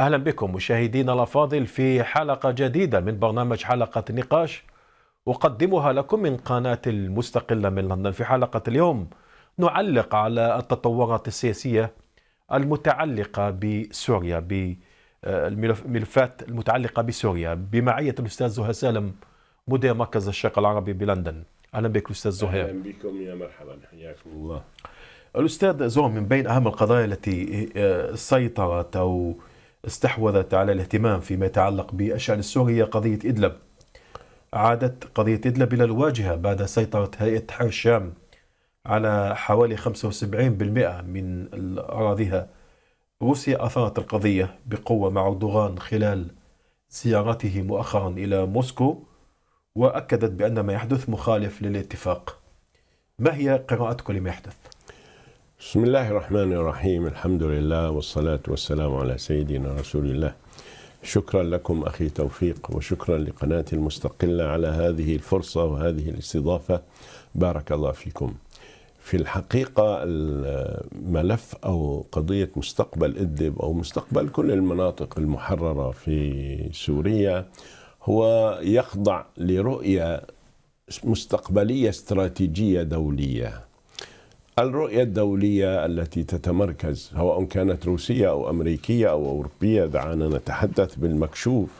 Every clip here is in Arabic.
أهلا بكم مشاهدينا الأفاضل في حلقة جديدة من برنامج حلقة نقاش أقدمها لكم من قناة المستقلة من لندن في حلقة اليوم نعلق على التطورات السياسية المتعلقة بسوريا بالملفات المتعلقة بسوريا بمعية الأستاذ زهير سالم مدير مركز الشرق العربي بلندن أهلا بك أستاذ زهير أهلا بكم يا مرحبا حياكم الله الأستاذ زهير من بين أهم القضايا التي آه، سيطرت أو استحوذت على الاهتمام فيما يتعلق بالشأن السوري قضية إدلب عادت قضية إدلب إلى الواجهة بعد سيطرة هيئة حرس الشام على حوالي 75% من أراضيها روسيا أثارت القضية بقوة مع أردوغان خلال زيارته مؤخرا إلى موسكو وأكدت بأن ما يحدث مخالف للاتفاق ما هي قراءتك لما يحدث؟ بسم الله الرحمن الرحيم الحمد لله والصلاة والسلام على سيدنا رسول الله شكرا لكم أخي توفيق وشكرا لقناة المستقلة على هذه الفرصة وهذه الاستضافة بارك الله فيكم في الحقيقة الملف أو قضية مستقبل إدلب أو مستقبل كل المناطق المحررة في سوريا هو يخضع لرؤية مستقبلية استراتيجية دولية الرؤية الدولية التي تتمركز سواء كانت روسية أو أمريكية أو أوروبية دعنا نتحدث بالمكشوف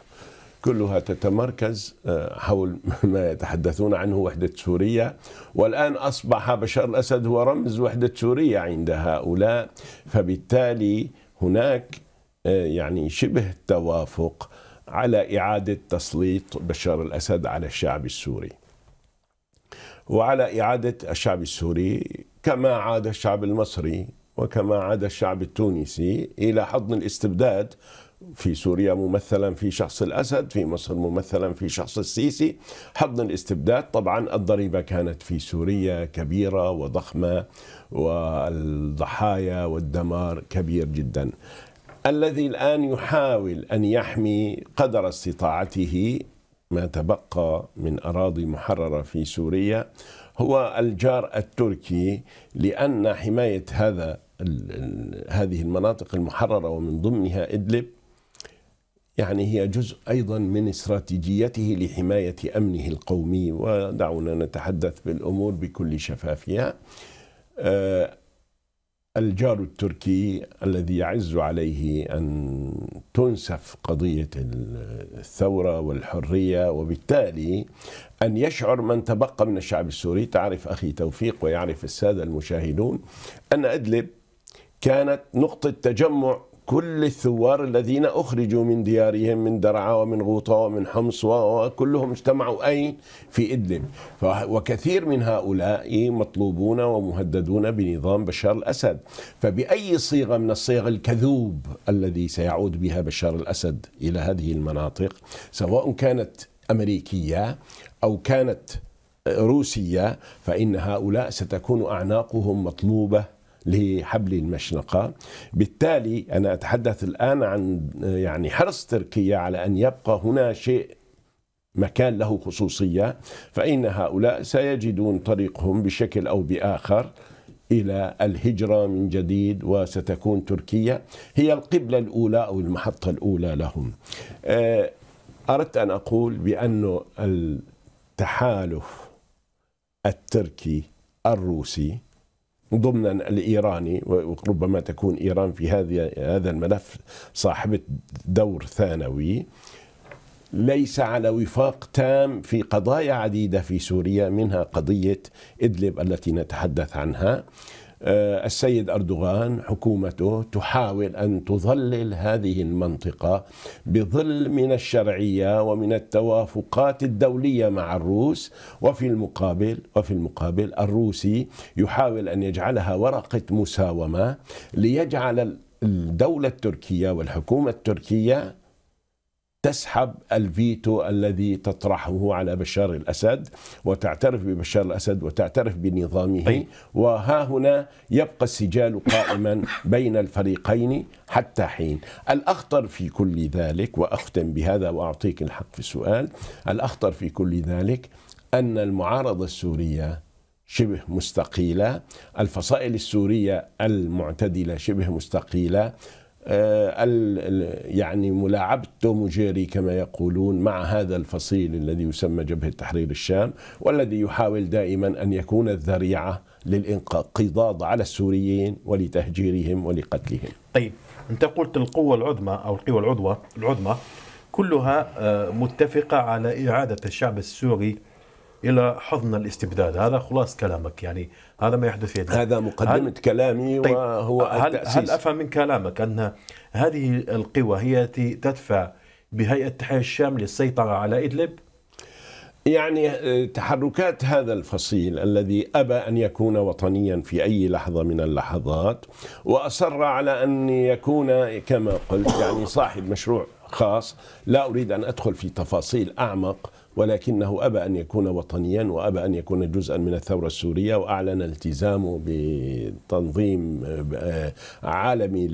كلها تتمركز آه، حول ما يتحدثون عنه وحدة سوريا والآن أصبح بشار الأسد هو رمز وحدة سوريا عند هؤلاء فبالتالي هناك آه، يعني شبه توافق على إعادة تسليط بشار الأسد على الشعب السوري وعلى إعادة الشعب السوري كما عاد الشعب المصري وكما عاد الشعب التونسي إلى حضن الاستبداد في سوريا ممثلا في شخص الأسد في مصر ممثلا في شخص السيسي حضن الاستبداد طبعا الضريبة كانت في سوريا كبيرة وضخمة والضحايا والدمار كبير جدا الذي الآن يحاول أن يحمي قدر استطاعته ما تبقى من أراضي محررة في سوريا هو الجار التركي لأن حماية هذا هذه المناطق المحررة ومن ضمنها إدلب يعني هي جزء أيضا من استراتيجيته لحماية أمنه القومي ودعونا نتحدث بالأمور بكل شفافية آه، الجار التركي الذي يعز عليه ان تنسف قضيه الثوره والحريه وبالتالي ان يشعر من تبقى من الشعب السوري تعرف اخي توفيق ويعرف الساده المشاهدون ان ادلب كانت نقطه تجمع كل الثوار الذين أخرجوا من ديارهم من درعا ومن غوطة ومن حمص وكلهم اجتمعوا أين في إدلب وكثير من هؤلاء مطلوبون ومهددون بنظام بشار الأسد فبأي صيغة من الصيغ الكذوب الذي سيعود بها بشار الأسد إلى هذه المناطق سواء كانت أمريكية أو كانت روسية فإن هؤلاء ستكون أعناقهم مطلوبة لحبل المشنقة بالتالي أنا أتحدث الآن عن يعني حرص تركيا على أن يبقى هنا شيء مكان له خصوصية فإن هؤلاء سيجدون طريقهم بشكل أو بآخر إلى الهجرة من جديد وستكون تركيا هي القبلة الأولى أو المحطة الأولى لهم آه، أردت أن أقول بأن التحالف التركي الروسي ضمن الايراني وربما تكون ايران في هذه هذا الملف صاحبه دور ثانوي ليس على وفاق تام في قضايا عديده في سوريا منها قضيه ادلب التي نتحدث عنها آه، السيد أردوغان حكومته تحاول أن تظلل هذه المنطقة بظل من الشرعية ومن التوافقات الدولية مع الروس وفي المقابل وفي المقابل الروسي يحاول أن يجعلها ورقة مساومة ليجعل الدولة التركية والحكومة التركية تسحب الفيتو الذي تطرحه على بشار الاسد وتعترف ببشار الاسد وتعترف بنظامه أي. طيب. وها هنا يبقى السجال قائما بين الفريقين حتى حين الاخطر في كل ذلك واختم بهذا واعطيك الحق في السؤال الاخطر في كل ذلك ان المعارضه السوريه شبه مستقيله الفصائل السوريه المعتدله شبه مستقيله آه، يعني ملاعبة توم جيري كما يقولون مع هذا الفصيل الذي يسمى جبهة تحرير الشام والذي يحاول دائما أن يكون الذريعة للانقضاض على السوريين ولتهجيرهم ولقتلهم طيب أنت قلت القوة العظمى أو القوى العظمى العظمى كلها آه، متفقة على إعادة الشعب السوري الى حضن الاستبداد هذا خلاص كلامك يعني هذا ما يحدث في يدنا هذا مقدمه هل كلامي طيب وهو هل, التأسيس. هل افهم من كلامك ان هذه القوى هي التي تدفع بهيئه تحرير الشام للسيطره على ادلب يعني آه، تحركات هذا الفصيل الذي ابى ان يكون وطنيا في اي لحظه من اللحظات واصر على ان يكون كما قلت يعني صاحب مشروع خاص لا اريد ان ادخل في تفاصيل اعمق ولكنه أبى أن يكون وطنيا وأبى أن يكون جزءا من الثورة السورية وأعلن التزامه بتنظيم آه، عالمي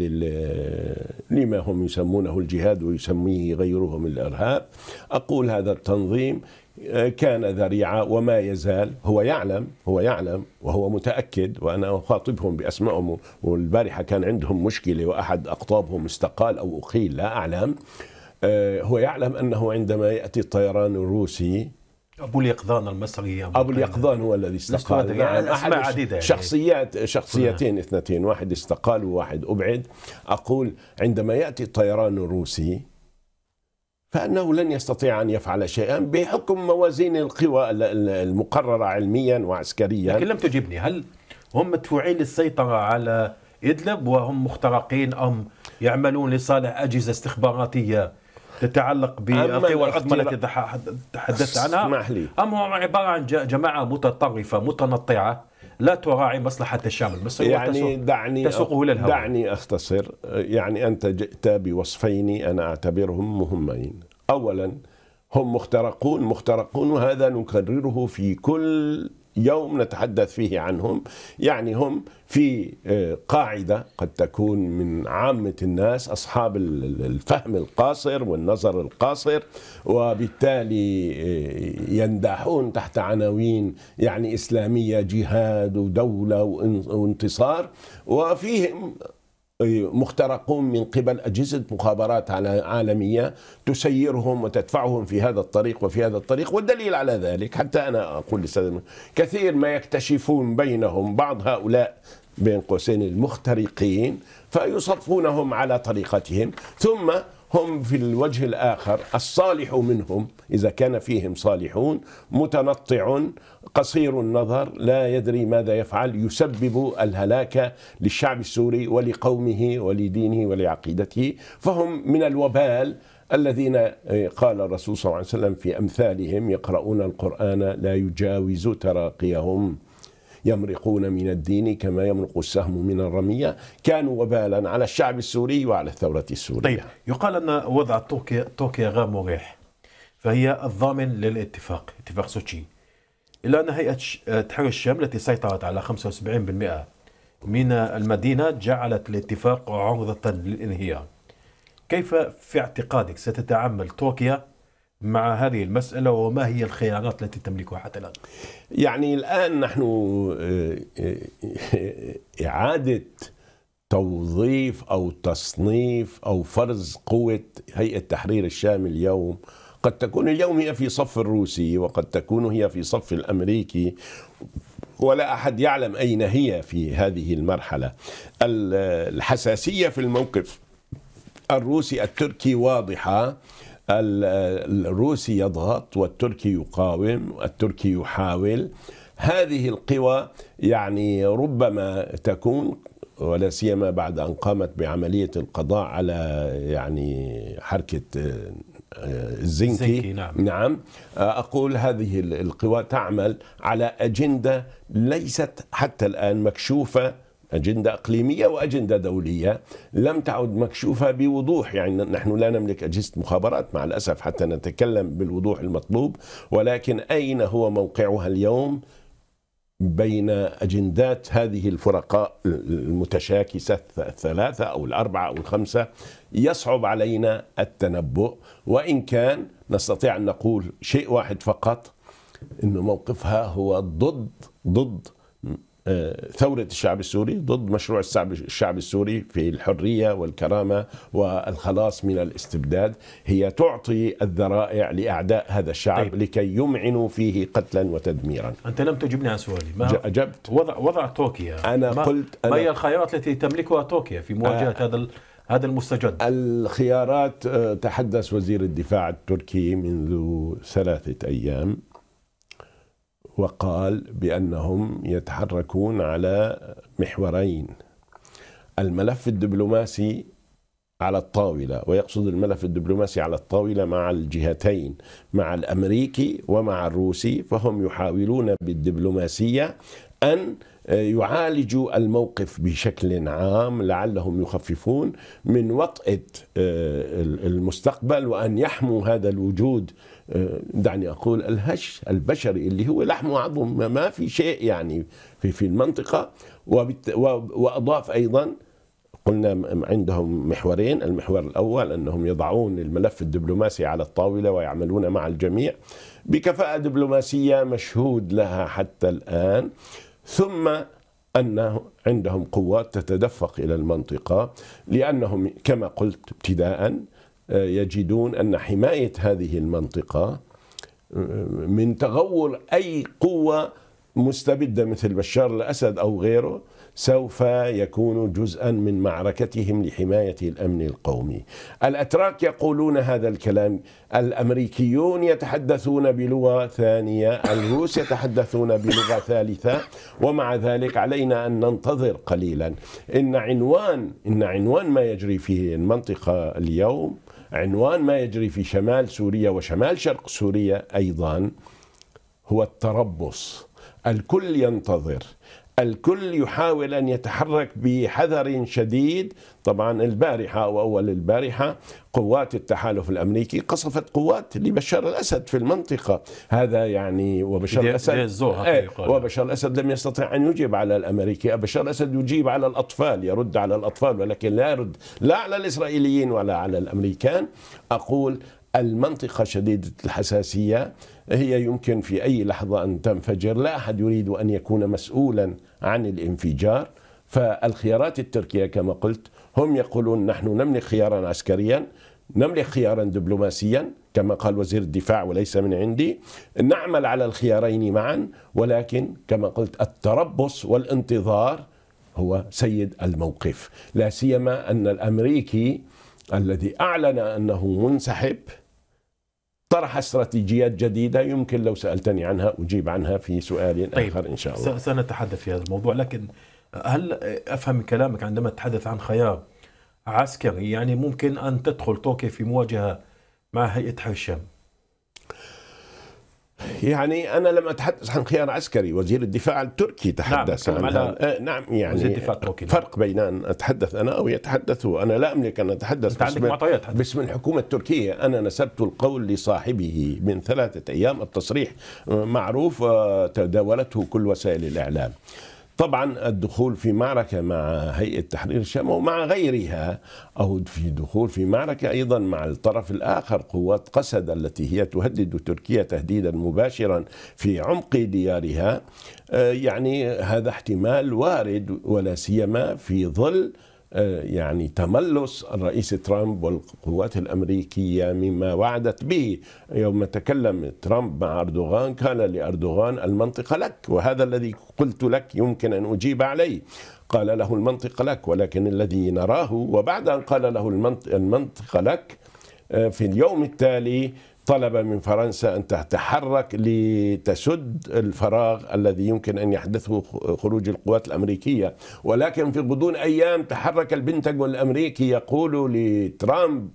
لما هم يسمونه الجهاد ويسميه غيرهم الإرهاب أقول هذا التنظيم آه، كان ذريعة وما يزال هو يعلم هو يعلم وهو متأكد وأنا أخاطبهم بأسمائهم والبارحة كان عندهم مشكلة وأحد أقطابهم استقال أو أخيل لا أعلم آه، هو يعلم أنه عندما يأتي الطيران الروسي أبو اليقظان المصري أبو, أبو اليقظان هو الذي استقال نعم يعني أحد عديدة يعني. شخصيات شخصيتين اثنتين واحد استقال وواحد أبعد أقول عندما يأتي الطيران الروسي فأنه لن يستطيع أن يفعل شيئا بحكم موازين القوى المقررة علميا وعسكريا لكن لم تجبني هل هم مدفوعين للسيطرة على إدلب وهم مخترقين أم يعملون لصالح أجهزة استخباراتية تتعلق بالقوى العظمى التي تحدثت عنها لي. أم هو عبارة عن جماعة متطرفة متنطعة لا تراعي مصلحة الشعب المصري يعني دعني تسوقه إلى الهواء دعني أختصر يعني أنت جئت بوصفين أنا أعتبرهم مهمين أولا هم مخترقون مخترقون وهذا نكرره في كل يوم نتحدث فيه عنهم يعني هم في آه، قاعدة قد تكون من عامة الناس أصحاب الفهم القاصر والنظر القاصر وبالتالي آه، يندحون تحت عناوين يعني إسلامية جهاد ودولة وانتصار وفيهم مخترقون من قبل أجهزة مخابرات عالمية تسيرهم وتدفعهم في هذا الطريق وفي هذا الطريق والدليل على ذلك حتى أنا أقول للسادة كثير ما يكتشفون بينهم بعض هؤلاء بين قوسين المخترقين فيصفونهم على طريقتهم ثم هم في الوجه الآخر الصالح منهم إذا كان فيهم صالحون متنطع قصير النظر لا يدري ماذا يفعل يسبب الهلاك للشعب السوري ولقومه ولدينه ولعقيدته فهم من الوبال الذين آه، قال الرسول صلى الله عليه وسلم في أمثالهم يقرؤون القرآن لا يجاوز تراقيهم يمرقون من الدين كما يمرق السهم من الرمية كانوا وبالا على الشعب السوري وعلى الثورة السورية طيب يقال أن وضع تركيا تركيا غير مريح فهي الضامن للاتفاق اتفاق سوتشي إلا أن هيئة تحرير الشام التي سيطرت على 75% من المدينة جعلت الاتفاق عرضة للانهيار كيف في اعتقادك ستتعامل تركيا مع هذه المسألة وما هي الخيارات التي تملكها حتى الآن يعني الآن نحن آه، آه، آه، إعادة توظيف أو تصنيف أو فرز قوة هيئة تحرير الشام اليوم قد تكون اليوم هي في صف الروسي وقد تكون هي في صف الامريكي ولا احد يعلم اين هي في هذه المرحله الحساسيه في الموقف الروسي التركي واضحه الروسي يضغط والتركي يقاوم والتركي يحاول هذه القوى يعني ربما تكون ولا سيما بعد ان قامت بعمليه القضاء على يعني حركه الزنكي, آه، الزنكي نعم. نعم آه، اقول هذه القوى تعمل على اجنده ليست حتى الان مكشوفه أجندة إقليمية وأجندة دولية لم تعد مكشوفة بوضوح يعني نحن لا نملك أجهزة مخابرات مع الأسف حتى نتكلم بالوضوح المطلوب ولكن أين هو موقعها اليوم بين أجندات هذه الفرقاء المتشاكسة الثلاثة أو الأربعة أو الخمسة يصعب علينا التنبؤ وإن كان نستطيع أن نقول شيء واحد فقط أن موقفها هو ضد ضد ثورة الشعب السوري ضد مشروع الشعب الشعب السوري في الحرية والكرامة والخلاص من الاستبداد هي تعطي الذرائع لأعداء هذا الشعب طيب. لكي يمعنوا فيه قتلا وتدميرا أنت لم تجبني عن سؤالي ما أجبت وضع, وضع طوكيا أنا ما قلت أنا ما هي الخيارات التي تملكها طوكيا في مواجهة آه هذا هذا المستجد الخيارات تحدث وزير الدفاع التركي منذ ثلاثة أيام وقال بأنهم يتحركون على محورين الملف الدبلوماسي على الطاولة ويقصد الملف الدبلوماسي على الطاولة مع الجهتين مع الأمريكي ومع الروسي فهم يحاولون بالدبلوماسية أن يعالجوا الموقف بشكل عام لعلهم يخففون من وطئة آه، المستقبل وأن يحموا هذا الوجود آه، دعني اقول الهش البشري اللي هو لحم وعظم ما في شيء يعني في في المنطقه واضاف ايضا قلنا عندهم محورين المحور الأول أنهم يضعون الملف الدبلوماسي على الطاولة ويعملون مع الجميع بكفاءة دبلوماسية مشهود لها حتى الآن ثم أن عندهم قوات تتدفق إلى المنطقة لأنهم كما قلت ابتداء يجدون أن حماية هذه المنطقة آه، من تغول أي قوة مستبدة مثل بشار الأسد أو غيره سوف يكون جزءا من معركتهم لحماية الأمن القومي الأتراك يقولون هذا الكلام الأمريكيون يتحدثون بلغة ثانية الروس يتحدثون بلغة ثالثة ومع ذلك علينا أن ننتظر قليلا إن عنوان, إن عنوان ما يجري في المنطقة اليوم عنوان ما يجري في شمال سوريا وشمال شرق سوريا ايضا هو التربص الكل ينتظر الكل يحاول أن يتحرك بحذر شديد طبعا البارحة أو أول البارحة قوات التحالف الأمريكي قصفت قوات لبشار الأسد في المنطقة هذا يعني وبشار الأسد إيه، وبشار الأسد لم يستطع أن يجيب على الأمريكي بشار الأسد يجيب على الأطفال يرد على الأطفال ولكن لا يرد لا على الإسرائيليين ولا على الأمريكان أقول المنطقة شديدة الحساسية هي يمكن في أي لحظة أن تنفجر لا أحد يريد أن يكون مسؤولا عن الانفجار فالخيارات التركية كما قلت هم يقولون نحن نملك خيارا عسكريا نملك خيارا دبلوماسيا كما قال وزير الدفاع وليس من عندي نعمل على الخيارين معا ولكن كما قلت التربص والانتظار هو سيد الموقف لا سيما أن الأمريكي الذي أعلن أنه منسحب طرح استراتيجيات جديدة يمكن لو سألتني عنها أجيب عنها في سؤال طيب. آخر إن شاء الله سنتحدث في هذا الموضوع لكن هل أفهم من كلامك عندما تتحدث عن خيار عسكري يعني ممكن أن تدخل طوكيو في مواجهة مع هيئة حلف الشام يعني انا لم اتحدث عن خيار عسكري وزير الدفاع التركي نعم، تحدث نعم عن آه نعم يعني وزير الدفاع التركي نعم. فرق بين ان اتحدث انا او يتحدث هو انا لا املك ان اتحدث باسم, باسم الحكومه التركيه انا نسبت القول لصاحبه من ثلاثه ايام التصريح معروف تداولته كل وسائل الاعلام طبعا الدخول في معركة مع هيئة تحرير الشام ومع غيرها أو في دخول في معركة أيضا مع الطرف الآخر قوات قسد التي هي تهدد تركيا تهديدا مباشرا في عمق ديارها آه، يعني هذا احتمال وارد ولا سيما في ظل آه، يعني تملص الرئيس ترامب والقوات الامريكيه مما وعدت به يوم تكلم ترامب مع اردوغان قال لاردوغان المنطقه لك وهذا الذي قلت لك يمكن ان اجيب عليه قال له المنطقه لك ولكن الذي نراه وبعد ان قال له المنطقه لك آه، في اليوم التالي طلب من فرنسا أن تتحرك لتسد الفراغ الذي يمكن أن يحدثه خروج القوات الأمريكية ولكن في غضون أيام تحرك البنتاغون الأمريكي يقول لترامب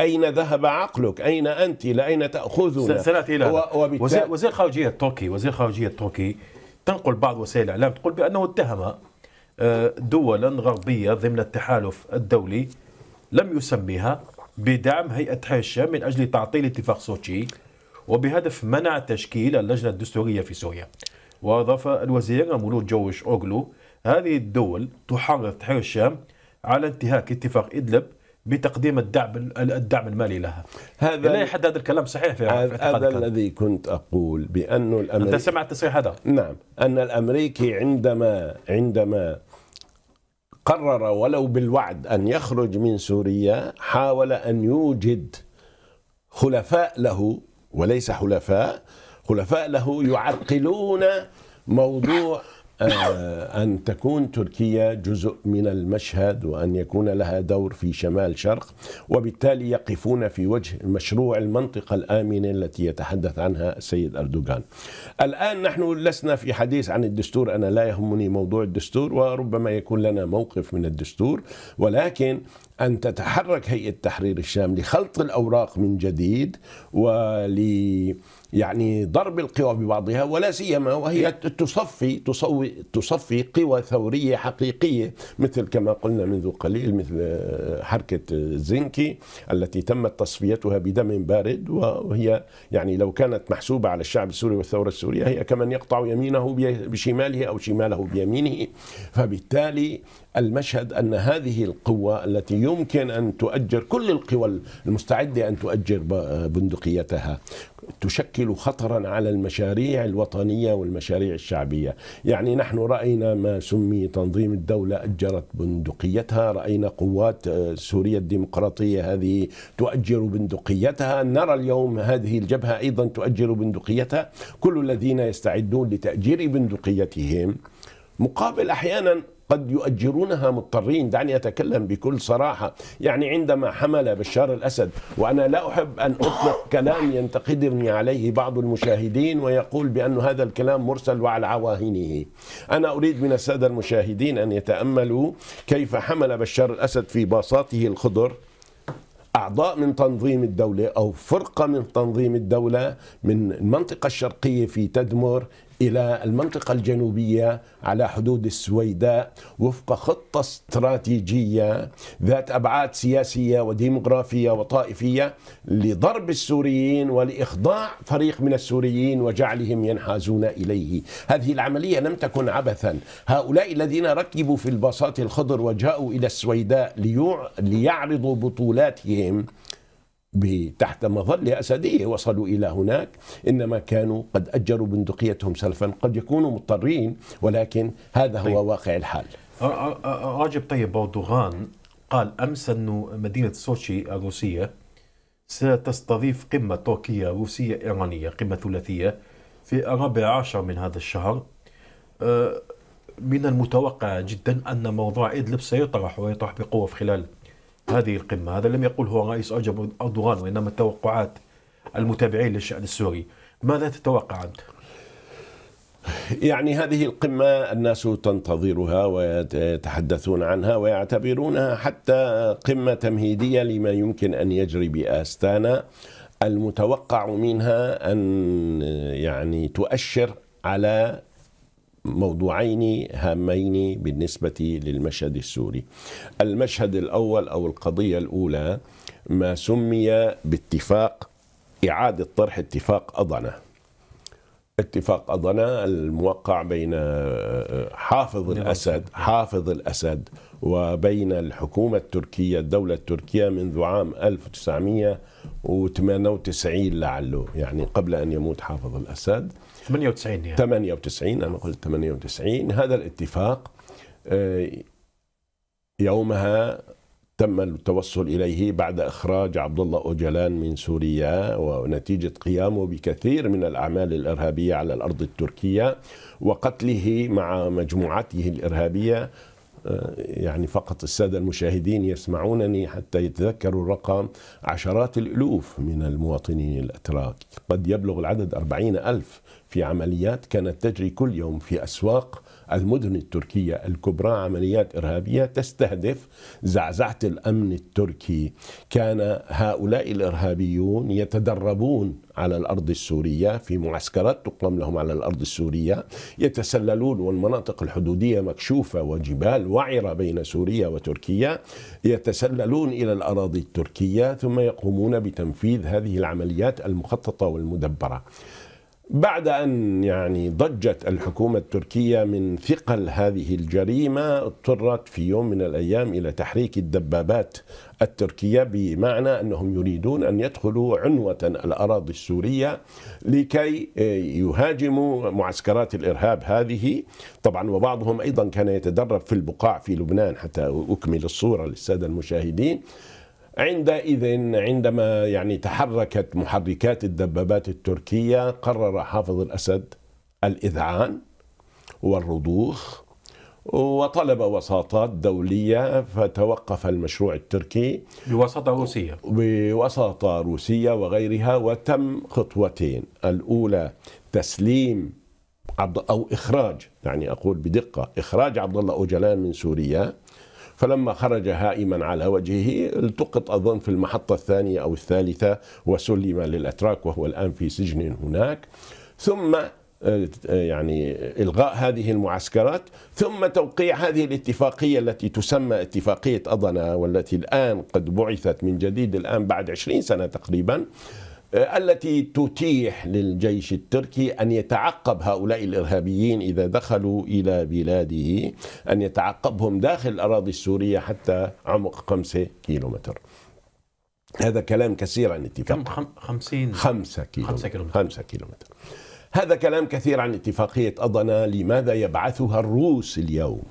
أين ذهب عقلك؟ أين أنت؟ إلى أين تأخذنا؟ سنأتي إلى وزير, وزير الخارجية التركي وزير الخارجية التركي تنقل بعض وسائل الإعلام تقول بأنه اتهم آه، دولا غربية ضمن التحالف الدولي لم يسميها بدعم هيئة حاشا من أجل تعطيل اتفاق سوتشي وبهدف منع تشكيل اللجنة الدستورية في سوريا وأضاف الوزير مولود جوش أوغلو هذه الدول تحرض تحرير الشام على انتهاك اتفاق إدلب بتقديم الدعم الدعم المالي لها هذا لا يحد هذا الكلام صحيح في هذا الذي كنت اقول بانه الامريكي انت سمعت التصريح هذا نعم ان الامريكي عندما عندما قرر ولو بالوعد أن يخرج من سوريا حاول أن يوجد خلفاء له وليس حلفاء خلفاء له يعقلون موضوع آه، أن تكون تركيا جزء من المشهد وأن يكون لها دور في شمال شرق وبالتالي يقفون في وجه مشروع المنطقة الآمنة التي يتحدث عنها السيد أردوغان الآن نحن لسنا في حديث عن الدستور أنا لا يهمني موضوع الدستور وربما يكون لنا موقف من الدستور ولكن أن تتحرك هيئة تحرير الشام لخلط الأوراق من جديد ول يعني ضرب القوى ببعضها ولا سيما وهي إيه. تصفي تصوي تصفي قوى ثوريه حقيقيه مثل كما قلنا منذ قليل مثل آه، حركه آه، زنكي التي تمت تصفيتها بدم بارد وهي يعني لو كانت محسوبه على الشعب السوري والثوره السوريه هي كمن يقطع يمينه بشماله او شماله بيمينه فبالتالي المشهد ان هذه القوه التي يمكن ان تؤجر كل القوى المستعده ان تؤجر آه، بندقيتها تشكل خطرا على المشاريع الوطنية والمشاريع الشعبية يعني نحن رأينا ما سمي تنظيم الدولة أجرت بندقيتها رأينا قوات آه، سوريا الديمقراطية هذه تؤجر بندقيتها نرى اليوم هذه الجبهة أيضا تؤجر بندقيتها كل الذين يستعدون لتأجير بندقيتهم مقابل أحيانا قد يؤجرونها مضطرين دعني أتكلم بكل صراحة يعني عندما حمل بشار الأسد وأنا لا أحب أن أطلق كلام ينتقدني عليه بعض المشاهدين ويقول بأن هذا الكلام مرسل وعلى عواهنه أنا أريد من السادة المشاهدين أن يتأملوا كيف حمل بشار الأسد في باصاته الخضر أعضاء من تنظيم الدولة أو فرقة من تنظيم الدولة من المنطقة الشرقية في تدمر إلى المنطقة الجنوبية على حدود السويداء وفق خطة استراتيجية ذات أبعاد سياسية وديمغرافية وطائفية لضرب السوريين ولإخضاع فريق من السوريين وجعلهم ينحازون إليه هذه العملية لم تكن عبثا هؤلاء الذين ركبوا في الباصات الخضر وجاءوا إلى السويداء ليعرضوا بطولاتهم تحت مظلة أسدية وصلوا إلى هناك إنما كانوا قد أجروا بندقيتهم سلفا قد يكونوا مضطرين ولكن هذا طيب. هو واقع الحال راجب طيب أردوغان قال أمس أنه مدينة سوتشي الروسية ستستضيف قمة تركية روسية إيرانية قمة ثلاثية في الرابع عشر من هذا الشهر من المتوقع جدا أن موضوع إدلب سيطرح ويطرح بقوة في خلال هذه القمة هذا لم يقله رئيس أردوغان وإنما توقعات المتابعين للشأن السوري ماذا تتوقع أنت؟ يعني هذه القمة الناس تنتظرها ويتحدثون عنها ويعتبرونها حتى قمة تمهيدية لما يمكن أن يجري بآستانا المتوقع منها أن يعني تؤشر على موضوعين هامين بالنسبة للمشهد السوري المشهد الأول أو القضية الأولى ما سمي باتفاق إعادة طرح اتفاق أضنة اتفاق أضنة الموقع بين آه، آه، حافظ نعم. الأسد حافظ الأسد وبين الحكومة التركية الدولة التركية منذ عام 1998 لعله يعني قبل أن يموت حافظ الأسد 98 يعني 98 انا قلت 98 هذا الاتفاق آه، يومها تم التوصل اليه بعد اخراج عبد الله اوجلان من سوريا ونتيجه قيامه بكثير من الاعمال الارهابيه على الارض التركيه وقتله مع مجموعته الارهابيه آه، يعني فقط السادة المشاهدين يسمعونني حتى يتذكروا الرقم عشرات الألوف من المواطنين الأتراك قد يبلغ العدد أربعين ألف في عمليات كانت تجري كل يوم في أسواق المدن التركية الكبرى عمليات إرهابية تستهدف زعزعة الأمن التركي كان هؤلاء الإرهابيون يتدربون على الأرض السورية في معسكرات تقام لهم على الأرض السورية يتسللون والمناطق الحدودية مكشوفة وجبال وعرة بين سوريا وتركيا يتسللون إلى الأراضي التركية ثم يقومون بتنفيذ هذه العمليات المخططة والمدبرة بعد أن يعني ضجت الحكومة التركية من ثقل هذه الجريمة اضطرت في يوم من الأيام إلى تحريك الدبابات التركية بمعنى أنهم يريدون أن يدخلوا عنوة الأراضي السورية لكي آه، يهاجموا معسكرات الإرهاب هذه طبعا وبعضهم أيضا كان يتدرب في البقاع في لبنان حتى أكمل الصورة للسادة المشاهدين عندئذ عندما يعني تحركت محركات الدبابات التركية قرر حافظ الأسد الإذعان والرضوخ وطلب وساطات دولية فتوقف المشروع التركي بوساطة روسية بوساطة روسية وغيرها وتم خطوتين الأولى تسليم عبد أو إخراج يعني أقول بدقة إخراج عبد الله أوجلان من سوريا فلما خرج هائما على وجهه التقط أظن في المحطة الثانية أو الثالثة وسلم للأتراك وهو الآن في سجن هناك ثم آه، يعني الغاء هذه المعسكرات ثم توقيع هذه الاتفاقيه التي تسمى اتفاقيه اضنا والتي الان قد بعثت من جديد الان بعد 20 سنه تقريبا آه، التي تتيح للجيش التركي ان يتعقب هؤلاء الارهابيين اذا دخلوا الى بلاده ان يتعقبهم داخل الاراضي السوريه حتى عمق 5 كيلومتر. هذا كلام كثير عن اتفاق كم 50 5 كيلومتر 5 كيلومتر كيلومتر هذا كلام كثير عن اتفاقيه اضنا لماذا يبعثها الروس اليوم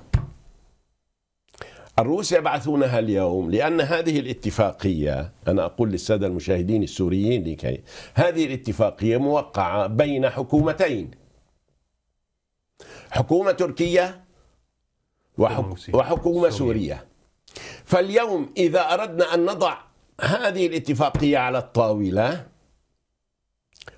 الروس يبعثونها اليوم لأن هذه الاتفاقية أنا أقول للسادة المشاهدين السوريين لكي هذه الاتفاقية موقعة بين حكومتين حكومة تركية وحكومة سورية فاليوم إذا أردنا أن نضع هذه الاتفاقية على الطاولة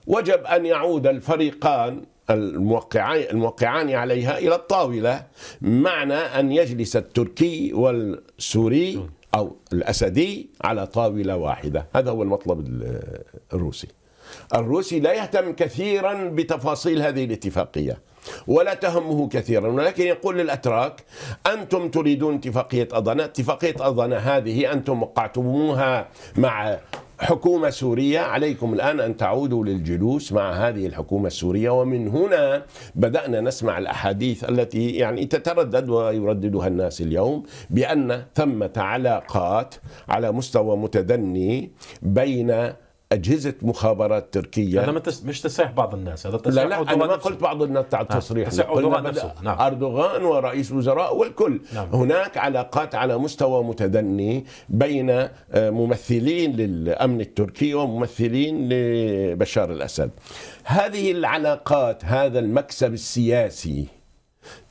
وجب أن يعود الفريقان الموقعان الموقعان عليها الى الطاوله معنى ان يجلس التركي والسوري او الاسدي على طاوله واحده هذا هو المطلب الروسي الروسي لا يهتم كثيرا بتفاصيل هذه الاتفاقيه ولا تهمه كثيرا ولكن يقول للاتراك انتم تريدون اتفاقيه اضنا اتفاقيه اضنا هذه انتم وقعتموها مع حكومة سورية عليكم الآن أن تعودوا للجلوس مع هذه الحكومة السورية ومن هنا بدأنا نسمع الأحاديث التي يعني تتردد ويرددها الناس اليوم بأن ثمة علاقات على مستوى متدني بين اجهزه مخابرات تركيا هذا مش تسريح بعض الناس هذا تسريح لا لا انا ما قلت بعض الناس تاع التصريح آه، تسريح اردوغان نفسه نعم. اردوغان ورئيس وزراء والكل نعم. هناك علاقات على مستوى متدني بين آه، ممثلين للامن التركي وممثلين لبشار الاسد هذه العلاقات هذا المكسب السياسي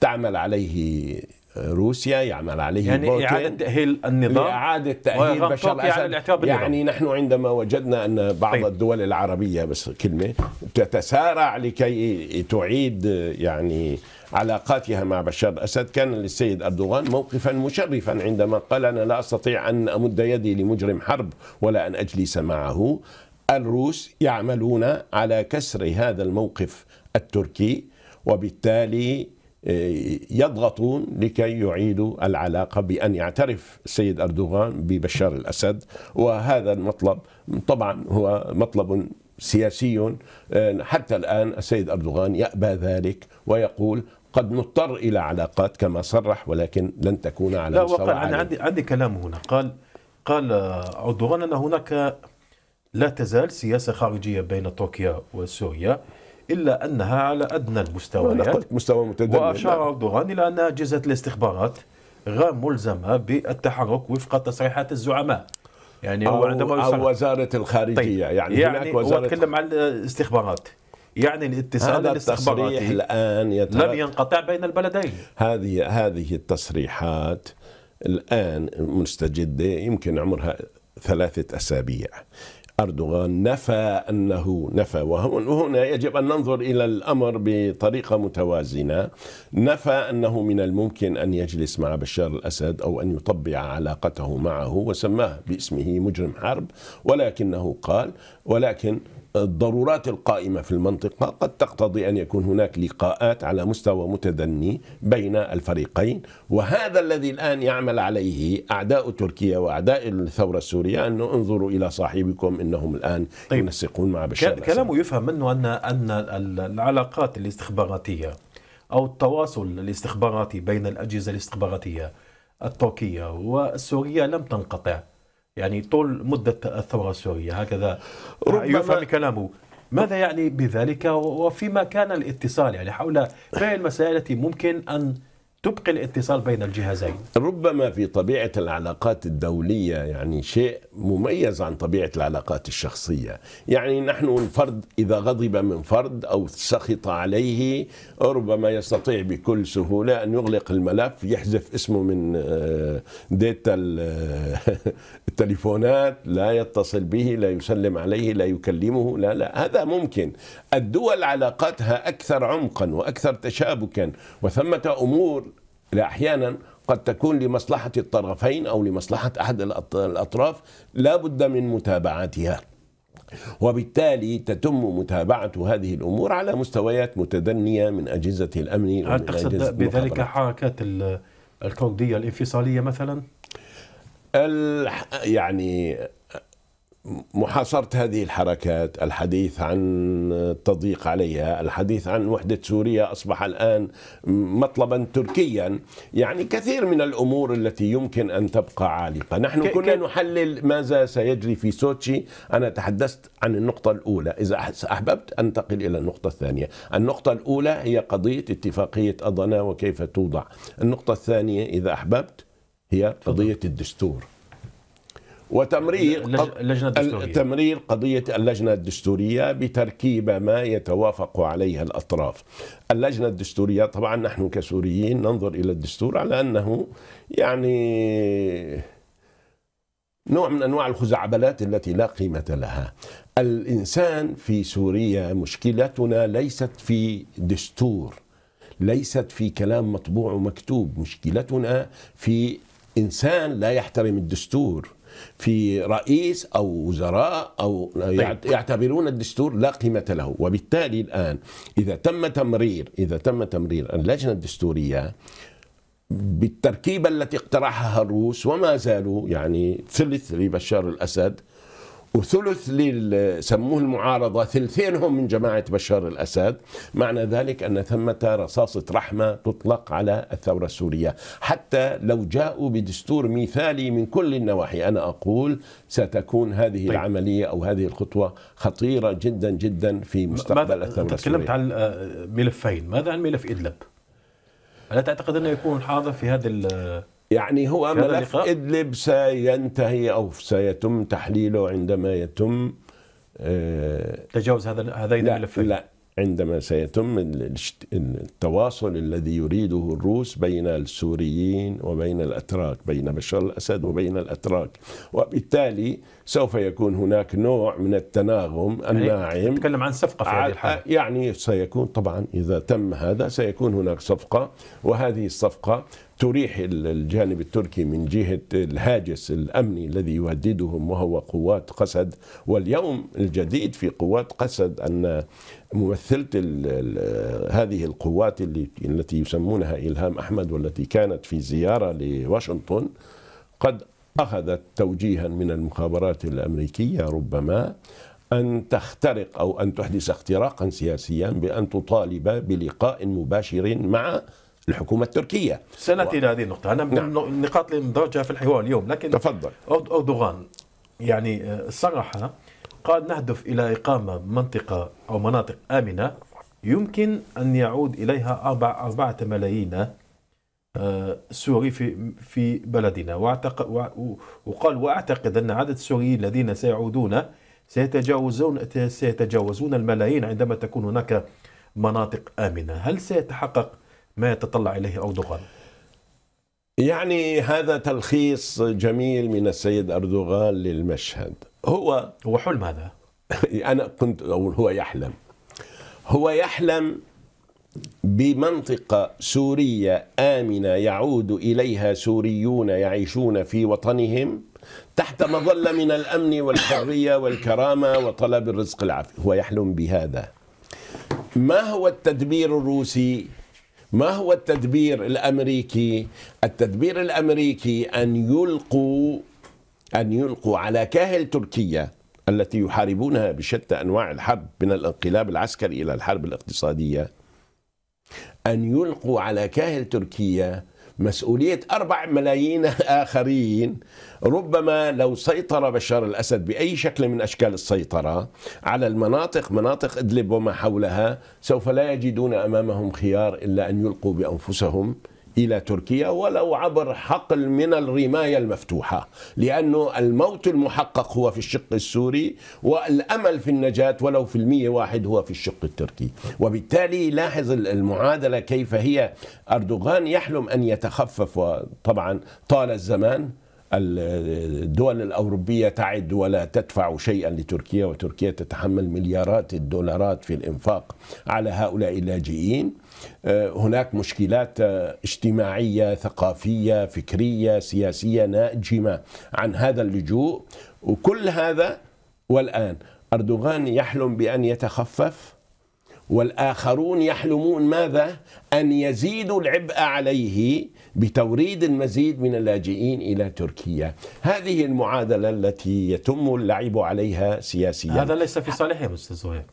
تعمل عليه روسيا يعمل عليه يعني بوتين إعادة تأهيل النظام لإعادة تأهيل بشار يعني الأسد يعني, يعني نحن عندما وجدنا أن بعض طيب. الدول العربية بس كلمة تتسارع لكي تعيد يعني علاقاتها مع بشار الأسد كان للسيد أردوغان موقفا مشرفا عندما قال أنا لا أستطيع أن أمد يدي لمجرم حرب ولا أن أجلس معه الروس يعملون على كسر هذا الموقف التركي وبالتالي يضغطون لكي يعيدوا العلاقة بأن يعترف السيد أردوغان ببشار الأسد وهذا المطلب طبعا هو مطلب سياسي آه، حتى الآن السيد أردوغان يأبى ذلك ويقول قد نضطر إلى علاقات كما صرح ولكن لن تكون على لا وقال أنا عندي عندي كلام هنا قال قال آه، أردوغان أن هناك لا تزال سياسة خارجية بين تركيا وسوريا إلا أنها على أدنى المستويات قلت مستوى متدني وأشار أردوغان إلى أن أجهزة الاستخبارات غير ملزمة بالتحرك وفق تصريحات الزعماء يعني هو عندما أو وزارة الخارجية طيب. يعني, يعني هناك وزارة هو أتكلم عن الاستخبارات يعني الاتصال الاستخباراتي الآن يترك. لم ينقطع بين البلدين هذه هذه التصريحات الآن مستجدة يمكن عمرها ثلاثة أسابيع أردوغان نفى أنه نفى وهنا يجب أن ننظر إلى الأمر بطريقة متوازنة نفى أنه من الممكن أن يجلس مع بشار الأسد أو أن يطبع علاقته معه وسماه باسمه مجرم حرب ولكنه قال ولكن الضرورات القائمة في المنطقة قد تقتضي أن يكون هناك لقاءات على مستوى متدني بين الفريقين وهذا الذي الآن يعمل عليه أعداء تركيا وأعداء الثورة السورية أنه انظروا إلى صاحبكم إنهم الآن طيب ينسقون مع بشار الأسد كلامه يفهم منه أن أن العلاقات الاستخباراتية أو التواصل الاستخباراتي بين الأجهزة الاستخباراتية التركية والسورية لم تنقطع يعني طول مدة الثورة السورية هكذا آه، ربما يفهم كلامه ماذا يعني بذلك وفيما كان الاتصال يعني حول باقي المسائل التي ممكن أن تبقي الاتصال بين الجهازين ربما في طبيعة العلاقات الدولية يعني شيء مميز عن طبيعة العلاقات الشخصية يعني نحن الفرد إذا غضب من فرد أو سخط عليه ربما يستطيع بكل سهولة أن يغلق الملف يحذف اسمه من آه، ديتا آه، التليفونات لا يتصل به لا يسلم عليه لا يكلمه لا لا هذا ممكن الدول علاقاتها أكثر عمقا وأكثر تشابكا وثمة أمور احيانا قد تكون لمصلحه الطرفين او لمصلحه احد الاطراف لا بد من متابعتها وبالتالي تتم متابعة هذه الأمور على مستويات متدنية من أجهزة الأمن هل تقصد بذلك حركات الكردية الانفصالية مثلا؟ يعني محاصرة هذه الحركات الحديث عن التضييق عليها الحديث عن وحدة سوريا أصبح الآن مطلبا تركيا يعني كثير من الأمور التي يمكن أن تبقى عالقة نحن كنا نحلل ماذا سيجري في سوتشي أنا تحدثت عن النقطة الأولى إذا أحببت أنتقل إلى النقطة الثانية النقطة الأولى هي قضية اتفاقية أضنا وكيف توضع النقطة الثانية إذا أحببت هي قضية الدستور وتمرير اللجنة الدستورية. تمرير قضية اللجنة الدستورية بتركيبة ما يتوافق عليها الأطراف اللجنة الدستورية طبعا نحن كسوريين ننظر إلى الدستور على أنه يعني نوع من أنواع الخزعبلات التي لا قيمة لها الإنسان في سوريا مشكلتنا ليست في دستور ليست في كلام مطبوع ومكتوب مشكلتنا في إنسان لا يحترم الدستور في رئيس أو وزراء أو طيب. يعتبرون الدستور لا قيمة له وبالتالي الآن إذا تم تمرير إذا تم تمرير اللجنة الدستورية بالتركيبة التي اقترحها الروس وما زالوا يعني ثلث لبشار الأسد وثلث سموه المعارضة ثلثين هم من جماعة بشار الأسد معنى ذلك أن ثمة رصاصة رحمة تطلق على الثورة السورية حتى لو جاءوا بدستور مثالي من كل النواحي أنا أقول ستكون هذه طيب. العملية أو هذه الخطوة خطيرة جدا جدا في مستقبل الثورة السورية تكلمت عن آه، ملفين ماذا عن ملف إدلب؟ ألا تعتقد أنه يكون حاضر في هذه يعني هو ملف إدلب سينتهي أو سيتم تحليله عندما يتم آه، تجاوز هذا هذين الملفين لا عندما سيتم التواصل الذي يريده الروس بين السوريين وبين الاتراك، بين بشار الاسد وبين الاتراك، وبالتالي سوف يكون هناك نوع من التناغم يعني الناعم نتكلم عن صفقه في هذه الحاله يعني سيكون طبعا اذا تم هذا سيكون هناك صفقه وهذه الصفقه تريح الجانب التركي من جهة الهاجس الأمني الذي يهددهم وهو قوات قسد واليوم الجديد في قوات قسد أن ممثلة هذه القوات اللي التي يسمونها إلهام أحمد والتي كانت في زيارة لواشنطن قد أخذت توجيها من المخابرات الأمريكية ربما أن تخترق أو أن تحدث اختراقا سياسيا بأن تطالب بلقاء مباشر مع الحكومه التركيه سناتي و... الى هذه النقطه انا من نعم. النقاط اللي ندرجها في الحوار اليوم لكن تفضل اردوغان يعني آه، صرح قال نهدف الى اقامه منطقه او مناطق امنه يمكن ان يعود اليها أربع أربعة ملايين آه، سوري في في بلدنا واعتقد وقال واعتقد ان عدد السوريين الذين سيعودون سيتجاوزون سيتجاوزون الملايين عندما تكون هناك مناطق امنه، هل سيتحقق ما يتطلع اليه اردوغان؟ يعني هذا تلخيص جميل من السيد اردوغان للمشهد هو هو حلم هذا انا كنت اقول هو يحلم هو يحلم بمنطقة سورية آمنة يعود إليها سوريون يعيشون في وطنهم تحت مظلة من الأمن والحرية والكرامة وطلب الرزق العافي هو يحلم بهذا ما هو التدبير الروسي ما هو التدبير الامريكي؟ التدبير الامريكي ان يلقوا ان يلقوا على كاهل تركيا التي يحاربونها بشتى انواع الحرب من الانقلاب العسكري الى الحرب الاقتصاديه ان يلقوا على كاهل تركيا مسؤولية أربع ملايين آخرين ربما لو سيطر بشار الأسد بأي شكل من أشكال السيطرة على المناطق مناطق إدلب وما حولها سوف لا يجدون أمامهم خيار إلا أن يلقوا بأنفسهم إلى تركيا ولو عبر حقل من الرماية المفتوحة لأنه الموت المحقق هو في الشق السوري والأمل في النجاة ولو في المية واحد هو في الشق التركي وبالتالي لاحظ المعادلة كيف هي أردوغان يحلم أن يتخفف وطبعا طال الزمان الدول الأوروبية تعد ولا تدفع شيئا لتركيا وتركيا تتحمل مليارات الدولارات في الإنفاق على هؤلاء اللاجئين آه، هناك مشكلات آه، اجتماعية ثقافية فكرية سياسية ناجمة عن هذا اللجوء وكل هذا والآن أردوغان يحلم بأن يتخفف والآخرون يحلمون ماذا؟ أن يزيدوا العبء عليه بتوريد المزيد من اللاجئين إلى تركيا هذه المعادلة التي يتم اللعب عليها سياسيا هذا ليس في صالحهم أستاذ زهير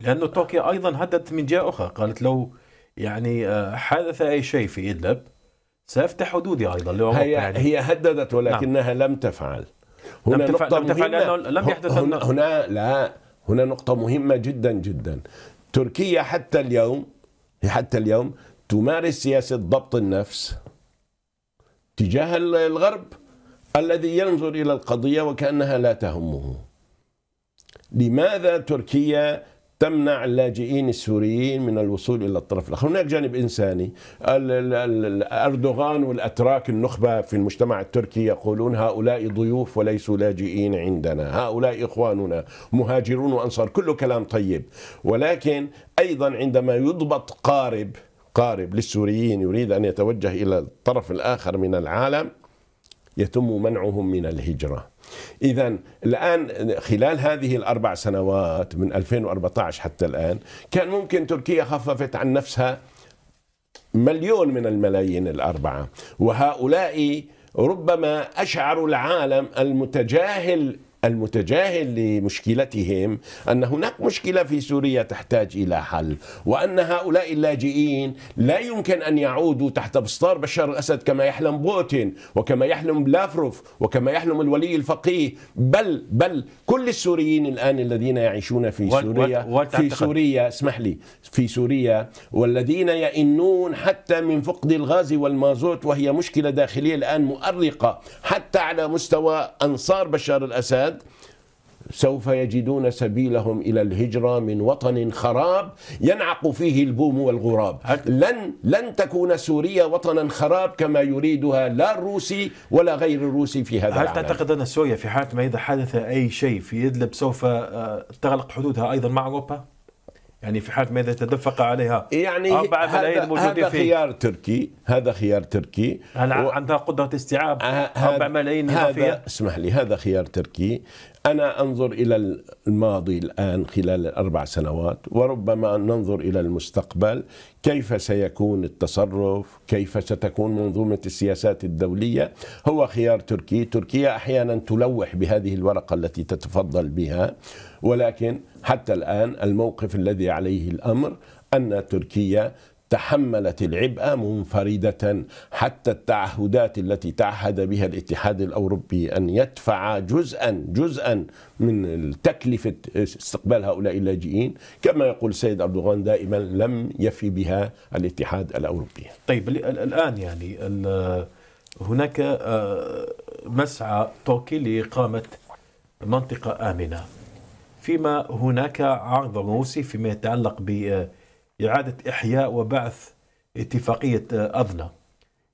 لأن تركيا أيضا هدت من جهة أخرى قالت لو يعني آه، حدث أي شيء في إدلب سأفتح حدودي أيضا هي, يعني. هي هددت نعم. ولكنها نعم. لم تفعل هنا لم نقطة لم تفعل مهمة لم يحدث هنا, هنا لا هنا نقطة مهمة جدا جدا تركيا حتى اليوم حتى اليوم تمارس سياسة ضبط النفس تجاه الغرب الذي ينظر إلى القضية وكأنها لا تهمه لماذا تركيا تمنع اللاجئين السوريين من الوصول الى الطرف الاخر، هناك جانب انساني، اردوغان والاتراك النخبه في المجتمع التركي يقولون هؤلاء ضيوف وليسوا لاجئين عندنا، هؤلاء اخواننا، مهاجرون وانصار، كله كلام طيب، ولكن ايضا عندما يضبط قارب قارب للسوريين يريد أن يتوجه إلى الطرف الآخر من العالم يتم منعهم من الهجرة إذا الآن خلال هذه الأربع سنوات من 2014 حتى الآن كان ممكن تركيا خففت عن نفسها مليون من الملايين الأربعة وهؤلاء ربما أشعروا العالم المتجاهل المتجاهل لمشكلتهم ان هناك مشكله في سوريا تحتاج الى حل وان هؤلاء اللاجئين لا يمكن ان يعودوا تحت بسطار بشار الاسد كما يحلم بوتين وكما يحلم لافروف وكما يحلم الولي الفقيه بل بل كل السوريين الان الذين يعيشون في سوريا في سوريا اسمح لي في سوريا والذين يئنون حتى من فقد الغاز والمازوت وهي مشكله داخليه الان مؤرقه حتى على مستوى انصار بشار الاسد سوف يجدون سبيلهم إلى الهجرة من وطن خراب ينعق فيه البوم والغراب لن, لن تكون سوريا وطنا خراب كما يريدها لا الروسي ولا غير الروسي في هذا هل تعتقد أن سوريا في حالة ما إذا حدث أي شيء في إدلب سوف آه، تغلق حدودها أيضا مع أوروبا؟ يعني في حال ماذا تدفق عليها يعني أربعة ملايين موجودين هذا خيار تركي هذا خيار تركي هل و... عندها قدرة استيعاب 4 آه، ملايين هذا اسمح لي هذا خيار تركي أنا أنظر إلى الماضي الآن خلال الأربع سنوات وربما ننظر إلى المستقبل كيف سيكون التصرف كيف ستكون منظومة السياسات الدولية هو خيار تركي تركيا أحيانا تلوح بهذه الورقة التي تتفضل بها ولكن حتى الآن الموقف الذي عليه الأمر أن تركيا تحملت العبء منفردة حتى التعهدات التي تعهد بها الاتحاد الأوروبي أن يدفع جزءا جزءا من تكلفة استقبال هؤلاء اللاجئين كما يقول السيد أردوغان دائما لم يفي بها الاتحاد الأوروبي طيب الآن يعني هناك آه، مسعى توكي لإقامة منطقة آمنة فيما هناك عرض روسي فيما يتعلق ب إعادة إحياء وبعث اتفاقية آه، أذنة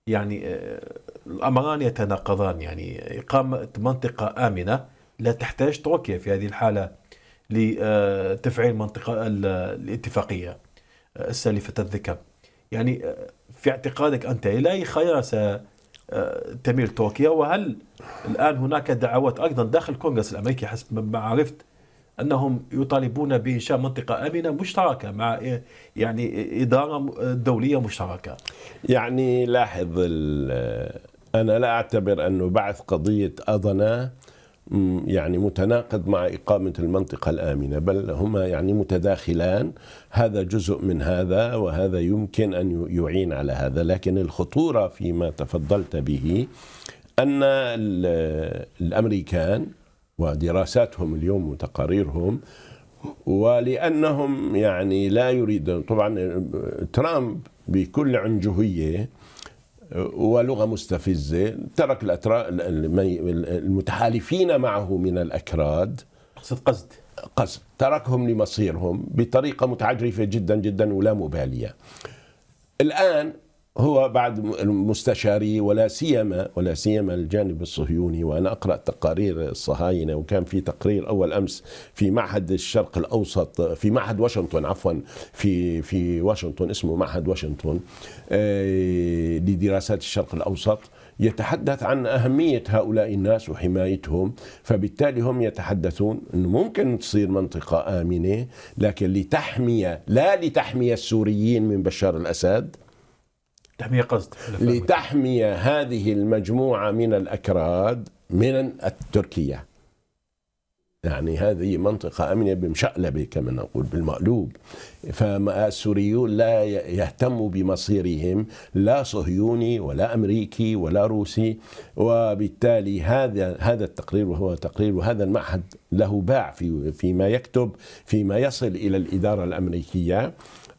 يعني آه، الأمران يتناقضان يعني إقامة منطقة آمنة لا تحتاج تركيا في هذه الحالة لتفعيل آه، منطقة الاتفاقية السالفة الذكر يعني في اعتقادك أنت إلى أي خيار تميل تركيا وهل الآن هناك دعوات أيضا داخل الكونغرس الأمريكي حسب ما عرفت انهم يطالبون بانشاء منطقه امنه مشتركه مع يعني اداره دوليه مشتركه. يعني لاحظ انا لا اعتبر انه بعث قضيه اضنا يعني متناقض مع إقامة المنطقة الآمنة بل هما يعني متداخلان هذا جزء من هذا وهذا يمكن أن يعين على هذا لكن الخطورة فيما تفضلت به أن الأمريكان ودراساتهم اليوم وتقاريرهم ولانهم يعني لا يريدون طبعا آه، ترامب بكل عنجهيه آه، ولغه مستفزه ترك الأترا... المتحالفين معه من الاكراد قصد قصد قصد تركهم لمصيرهم بطريقه متعجرفه جدا جدا ولا مباليه الان هو بعد مستشاري ولا سيما ولا سيما الجانب الصهيوني وانا اقرا تقارير الصهاينه وكان في تقرير اول امس في معهد الشرق الاوسط في معهد واشنطن عفوا في في واشنطن اسمه معهد واشنطن آه، لدراسات الشرق الاوسط يتحدث عن أهمية هؤلاء الناس وحمايتهم فبالتالي هم يتحدثون أنه ممكن تصير منطقة آمنة لكن لتحمي لا لتحمي السوريين من بشار الأسد تحمية قصد لتحمي هذه المجموعة من الأكراد من التركية يعني هذه منطقة أمنة بمشقلبة كما نقول بالمقلوب فالسوريون لا يهتموا بمصيرهم لا صهيوني ولا أمريكي ولا روسي وبالتالي هذا هذا التقرير وهو تقرير وهذا المعهد له باع في فيما يكتب فيما يصل إلى الإدارة الأمريكية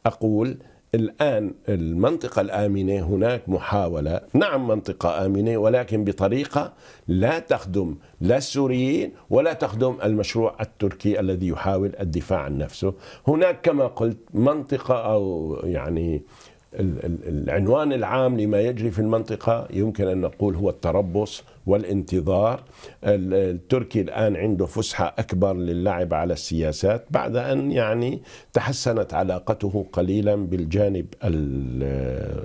أقول الآن المنطقة الآمنة هناك محاولة نعم منطقة آمنة ولكن بطريقة لا تخدم لا السوريين ولا تخدم المشروع التركي الذي يحاول الدفاع عن نفسه هناك كما قلت منطقة أو يعني العنوان العام لما يجري في المنطقة يمكن أن نقول هو التربص والانتظار التركي الآن عنده فسحة أكبر للعب على السياسات بعد أن يعني تحسنت علاقته قليلا بالجانب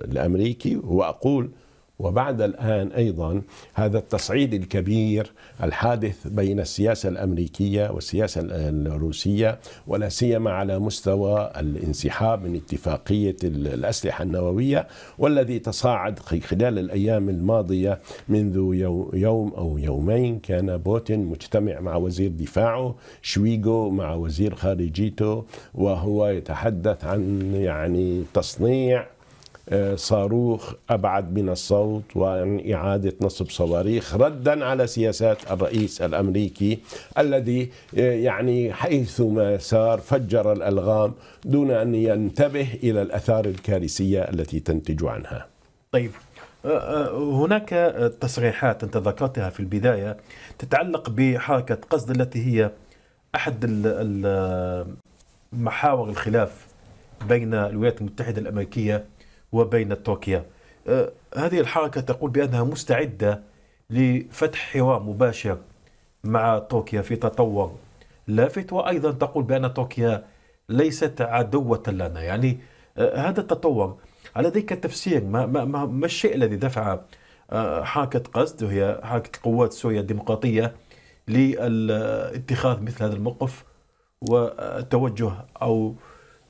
الأمريكي وأقول وبعد الآن أيضا هذا التصعيد الكبير الحادث بين السياسة الأمريكية والسياسة الروسية ولا سيما على مستوى الانسحاب من اتفاقية الأسلحة النووية والذي تصاعد خلال الأيام الماضية منذ يوم أو يومين كان بوتين مجتمع مع وزير دفاعه شويغو مع وزير خارجيته وهو يتحدث عن يعني تصنيع صاروخ أبعد من الصوت وعن إعادة نصب صواريخ ردا على سياسات الرئيس الأمريكي الذي آه، يعني حيثما سار فجر الألغام دون أن ينتبه إلى الأثار الكارثية التي تنتج عنها طيب آه، آه، هناك تصريحات أنت ذكرتها في البداية تتعلق بحركة قصد التي هي أحد محاور الخلاف بين الولايات المتحدة الأمريكية وبين تركيا أه، هذه الحركة تقول بأنها مستعدة لفتح حوار مباشر مع تركيا في تطور لافت وأيضا تقول بأن تركيا ليست عدوة لنا يعني أه، هذا التطور لديك تفسير ما, ما, ما, ما الشيء الذي دفع أه، حركة قصد وهي حركة قوات سوريا الديمقراطية لاتخاذ مثل هذا الموقف والتوجه أو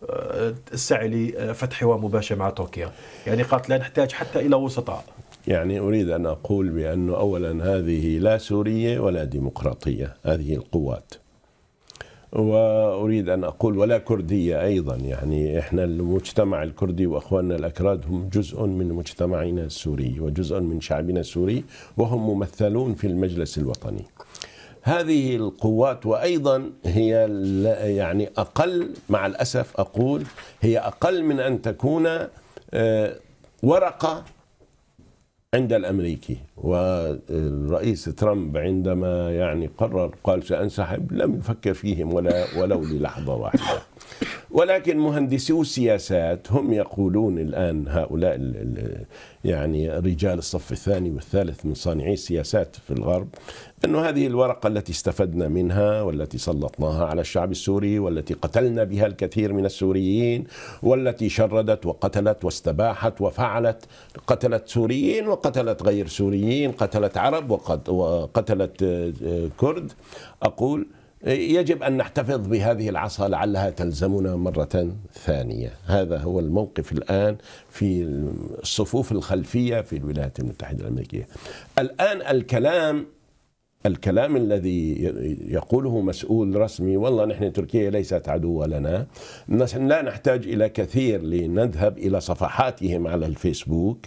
آه، السعي لفتح حوار مباشر مع تركيا يعني قالت لا نحتاج حتى إلى وسطاء يعني أريد أن أقول بأنه أولا هذه لا سورية ولا ديمقراطية هذه القوات وأريد أن أقول ولا كردية أيضا يعني إحنا المجتمع الكردي وأخواننا الأكراد هم جزء من مجتمعنا السوري وجزء من شعبنا السوري وهم ممثلون في المجلس الوطني هذه القوات وايضا هي يعني اقل مع الاسف اقول هي اقل من ان تكون آه، ورقه عند الامريكي والرئيس ترامب عندما يعني قرر قال سانسحب لم يفكر فيهم ولا ولو للحظه واحده ولكن مهندسو السياسات هم يقولون الان هؤلاء يعني رجال الصف الثاني والثالث من صانعي السياسات في الغرب أن هذه الورقة التي استفدنا منها والتي سلطناها على الشعب السوري والتي قتلنا بها الكثير من السوريين والتي شردت وقتلت واستباحت وفعلت قتلت سوريين وقتلت غير سوريين قتلت عرب وقتلت آه، آه، كرد أقول يجب أن نحتفظ بهذه العصا لعلها تلزمنا مرة ثانية هذا هو الموقف الآن في الصفوف الخلفية في الولايات المتحدة الأمريكية الآن الكلام الكلام الذي يقوله مسؤول رسمي والله نحن تركيا ليست عدوة لنا لا نحتاج إلى كثير لنذهب إلى صفحاتهم على الفيسبوك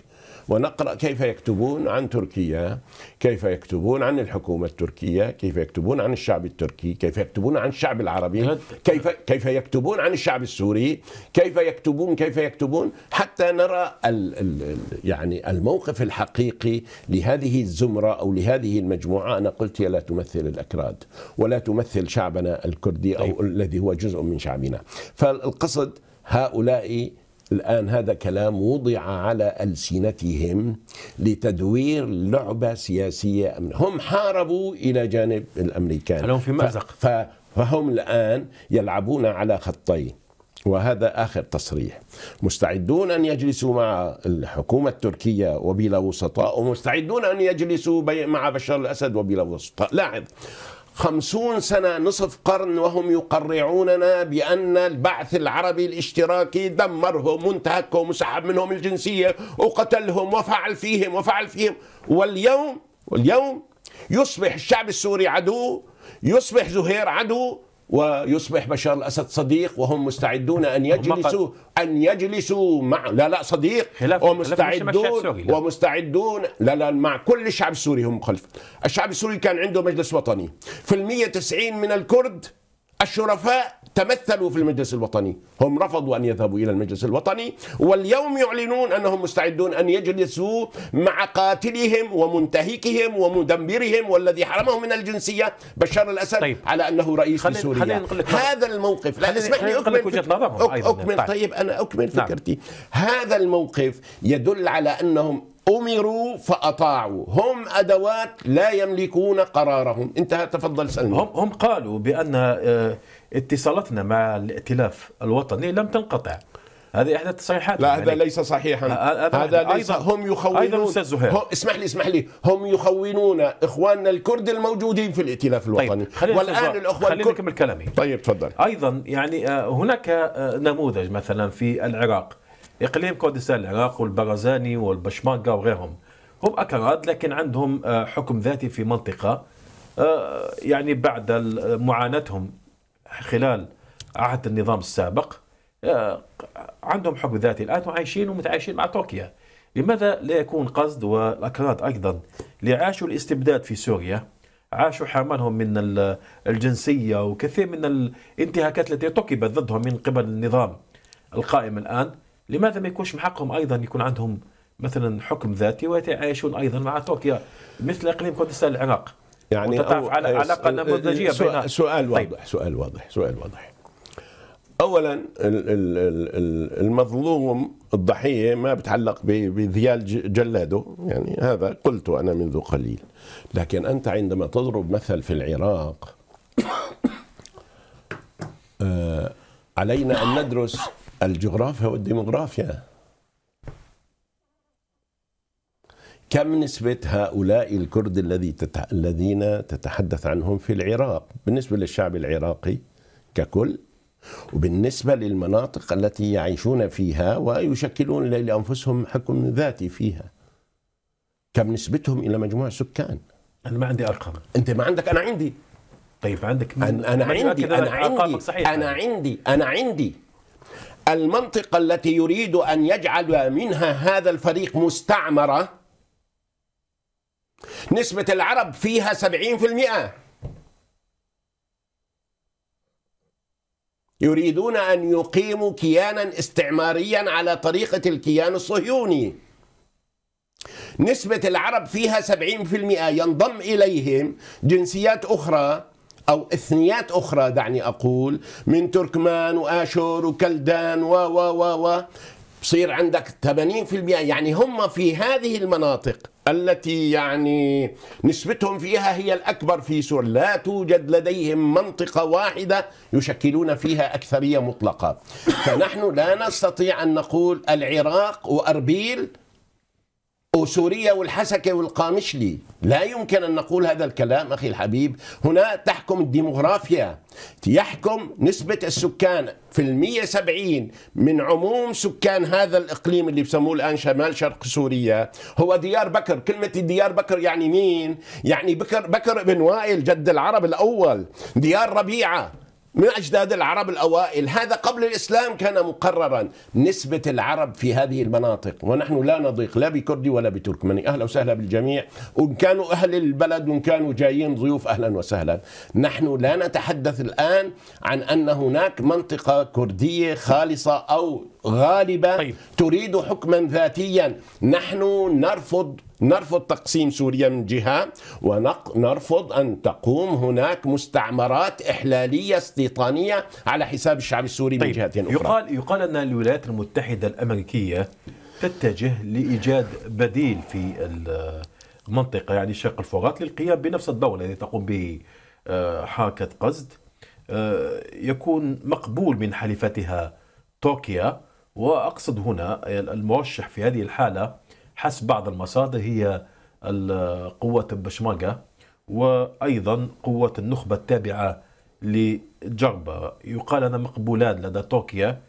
ونقرأ كيف يكتبون عن تركيا كيف يكتبون عن الحكومة التركية كيف يكتبون عن الشعب التركي كيف يكتبون عن الشعب العربي كيف, كيف يكتبون عن الشعب السوري كيف يكتبون كيف يكتبون حتى نرى ال ال يعني الموقف الحقيقي لهذه الزمرة أو لهذه المجموعة أنا قلت هي لا تمثل الأكراد ولا تمثل شعبنا الكردي أو طيب. الذي هو جزء من شعبنا فالقصد هؤلاء الآن هذا كلام وضع على ألسنتهم لتدوير لعبة سياسية أمن هم حاربوا إلى جانب الأمريكان هم في مأزق فهم الآن يلعبون على خطين وهذا آخر تصريح مستعدون أن يجلسوا مع الحكومة التركية وبلا وسطاء ومستعدون أن يجلسوا مع بشار الأسد وبلا وسطاء لاحظ خمسون سنة نصف قرن وهم يقرعوننا بأن البعث العربي الاشتراكي دمرهم وانتهكهم وسحب منهم الجنسية وقتلهم وفعل فيهم وفعل فيهم واليوم واليوم يصبح الشعب السوري عدو يصبح زهير عدو ويصبح بشار الاسد صديق وهم مستعدون ان يجلسوا ان يجلسوا مع لا لا صديق ومستعدون ومستعدون لا لا مع كل الشعب السوري هم مخلف الشعب السوري كان عنده مجلس وطني في المية تسعين من الكرد الشرفاء تمثلوا في المجلس الوطني هم رفضوا أن يذهبوا إلى المجلس الوطني واليوم يعلنون أنهم مستعدون أن يجلسوا مع قاتلهم ومنتهكهم ومدمرهم والذي حرمهم من الجنسية بشار الأسد طيب. على أنه رئيس خلين سوريا خلين هذا الموقف لا اسمح لي أكمل, فك... أكمل طيب. طيب أنا أكمل نعم. فكرتي نعم. هذا الموقف يدل على أنهم أمروا فأطاعوا هم أدوات لا يملكون قرارهم انتهى تفضل سلمى هم, هم قالوا بأن آه، اتصالاتنا مع الائتلاف الوطني لم تنقطع هذه احدى التصريحات لا هذا يعني ليس صحيحا هذا, ليس هم يخونون ايضا استاذ زهير هم اسمح لي اسمح لي هم يخونون اخواننا الكرد الموجودين في الائتلاف طيب، الوطني طيب والان الكرد خليني اكمل كلامي طيب تفضل ايضا يعني آه، هناك آه، نموذج مثلا في العراق اقليم كردستان العراق والبرزاني والبشماقة وغيرهم هم اكراد لكن عندهم آه، حكم ذاتي في منطقه يعني بعد معاناتهم خلال عهد النظام السابق آه، عندهم حكم ذاتي الان وعايشين ومتعايشين مع تركيا لماذا لا يكون قصد والاكراد ايضا اللي عاشوا الاستبداد في سوريا عاشوا حرمانهم من الجنسيه وكثير من الانتهاكات التي ارتكبت ضدهم من قبل النظام القائم الان لماذا ما يكونش من حقهم ايضا يكون عندهم مثلا حكم ذاتي ويتعايشون ايضا مع تركيا مثل اقليم كردستان العراق يعني أو على علاقه إيه، إيه، نموذجيه إيه، بينها سؤال طيب. واضح طيب. سؤال واضح سؤال واضح اولا المظلوم الضحيه ما بتعلق بذيال جلاده يعني هذا قلته انا منذ قليل لكن انت عندما تضرب مثل في العراق آه، علينا ان ندرس الجغرافيا والديموغرافيا كم نسبة هؤلاء الكرد الذي الذين تتحدث عنهم في العراق بالنسبة للشعب العراقي ككل وبالنسبة للمناطق التي يعيشون فيها ويشكلون لأنفسهم حكم ذاتي فيها كم نسبتهم إلى مجموع السكان أنا ما عندي أرقام أنت ما عندك أنا عندي طيب عندك أنا, أنا عندي أنا عندي عندي أنا عندي أنا عندي المنطقة التي يريد أن يجعل منها هذا الفريق مستعمرة نسبة العرب فيها 70% يريدون أن يقيموا كيانا استعماريا على طريقة الكيان الصهيوني نسبة العرب فيها 70% ينضم إليهم جنسيات أخرى أو إثنيات أخرى دعني أقول من تركمان وآشور وكلدان و و و و بصير عندك 80% يعني هم في هذه المناطق التي يعني نسبتهم فيها هي الأكبر في سوريا لا توجد لديهم منطقة واحدة يشكلون فيها أكثرية مطلقة فنحن لا نستطيع أن نقول العراق وأربيل أسورية والحسكة والقامشلي لا يمكن أن نقول هذا الكلام أخي الحبيب هنا تحكم الديمغرافيا يحكم نسبة السكان في المية سبعين من عموم سكان هذا الإقليم اللي بسموه الآن شمال شرق سوريا هو ديار بكر كلمة ديار بكر يعني مين؟ يعني بكر, بكر بن وائل جد العرب الأول ديار ربيعة من أجداد العرب الأوائل هذا قبل الإسلام كان مقررا نسبة العرب في هذه المناطق ونحن لا نضيق لا بكردي ولا بتركماني أهلا وسهلا بالجميع وإن كانوا أهل البلد وإن كانوا جايين ضيوف أهلا وسهلا نحن لا نتحدث الآن عن أن هناك منطقة كردية خالصة أو غالبة طيب. تريد حكما ذاتيا نحن نرفض نرفض تقسيم سوريا من جهة ونرفض أن تقوم هناك مستعمرات إحلالية استيطانية على حساب الشعب السوري طيب من جهة أخرى يقال, يقال أن الولايات المتحدة الأمريكية تتجه لإيجاد بديل في المنطقة يعني شرق الفرات للقيام بنفس الدور الذي تقوم به آه، حركة قصد آه، يكون مقبول من حليفتها تركيا وأقصد هنا المرشح في هذه الحالة حسب بعض المصادر هي قوة بشماقة وأيضا قوة النخبة التابعة لجربة يقال أنها مقبولات لدى توكيا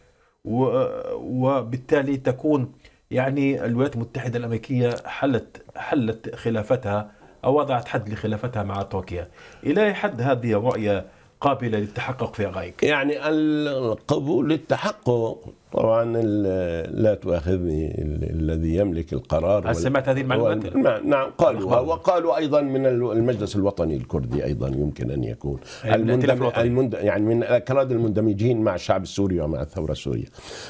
وبالتالي تكون يعني الولايات المتحدة الأمريكية حلت حلت خلافتها أو وضعت حد لخلافتها مع توكيا إلى حد هذه الرؤية قابله للتحقق في رايك؟ يعني القبول للتحقق طبعا لا تؤاخذني الذي يملك القرار هل سمعت هذه المعلومات؟ نعم قالوا نعم. وقالوا ايضا من المجلس الوطني الكردي ايضا يمكن ان يكون المندم المند يعني من الاكراد المندمجين مع الشعب السوري ومع الثوره السوريه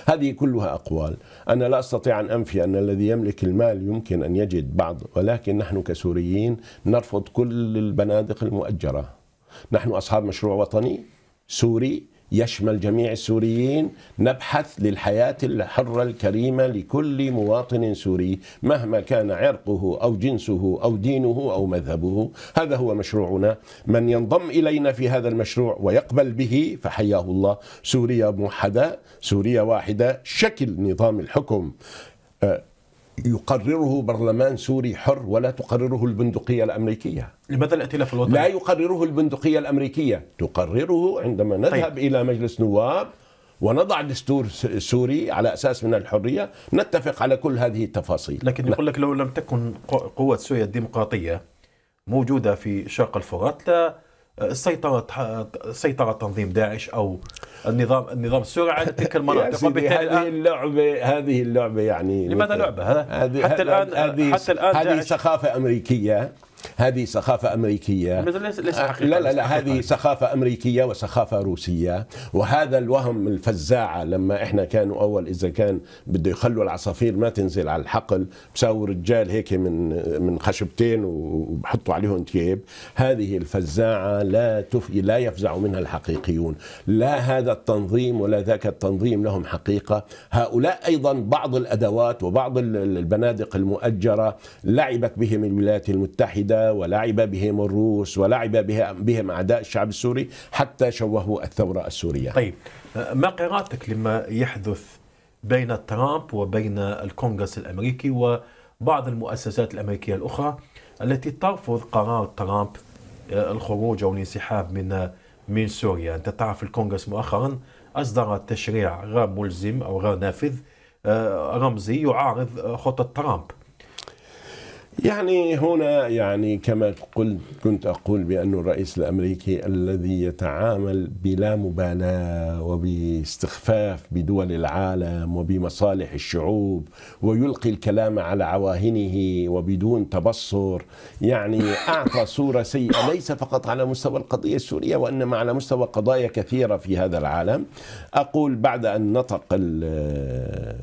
هذه كلها اقوال انا لا استطيع ان انفي ان الذي يملك المال يمكن ان يجد بعض ولكن نحن كسوريين نرفض كل البنادق المؤجره نحن أصحاب مشروع وطني سوري يشمل جميع السوريين نبحث للحياة الحرة الكريمة لكل مواطن سوري مهما كان عرقه أو جنسه أو دينه أو مذهبه هذا هو مشروعنا من ينضم إلينا في هذا المشروع ويقبل به فحياه الله سوريا موحدة سوريا واحدة شكل نظام الحكم آه، يقرره برلمان سوري حر ولا تقرره البندقية الأمريكية لماذا الائتلاف الوطني؟ لا يقرره البندقية الأمريكية تقرره عندما طيب. نذهب طيب. إلى مجلس نواب ونضع دستور سوري على اساس من الحريه نتفق على كل هذه التفاصيل لكن نعم. يقول لك لو لم تكن قوه سوريا الديمقراطيه موجوده في شرق الفرات لا آه، سيطرت سيطرة تنظيم داعش او النظام النظام السرعه تلك المناطق وبالتالي هذه اللعبه هذه اللعبه يعني لماذا لعبه؟ حتى الان حتى الان هذه سخافه امريكيه هذه سخافة أمريكية لا لا آه، لا هذه سخافة أمريكية وسخافة روسية وهذا الوهم الفزاعة لما إحنا كانوا أول إذا كان بده يخلوا العصافير ما تنزل على الحقل بساووا رجال هيك من من خشبتين وبحطوا عليهم تيب هذه الفزاعة لا تف... لا يفزع منها الحقيقيون لا هذا التنظيم ولا ذاك التنظيم لهم حقيقة هؤلاء أيضا بعض الأدوات وبعض البنادق المؤجرة لعبت بهم الولايات المتحدة القاعدة ولعب بهم الروس ولعب بهم أعداء الشعب السوري حتى شوهوا الثورة السورية طيب ما قراءتك لما يحدث بين ترامب وبين الكونغرس الأمريكي وبعض المؤسسات الأمريكية الأخرى التي ترفض قرار ترامب آه، الخروج أو الانسحاب من من سوريا أنت تعرف الكونغرس مؤخرا أصدر تشريع غير ملزم أو غير نافذ آه، رمزي يعارض خطة ترامب يعني هنا يعني كما قلت كنت أقول بأن الرئيس الأمريكي الذي يتعامل بلا مبالاة وباستخفاف بدول العالم وبمصالح الشعوب ويلقي الكلام على عواهنه وبدون تبصر يعني أعطى صورة سيئة ليس فقط على مستوى القضية السورية وإنما على مستوى قضايا كثيرة في هذا العالم أقول بعد أن نطق آه،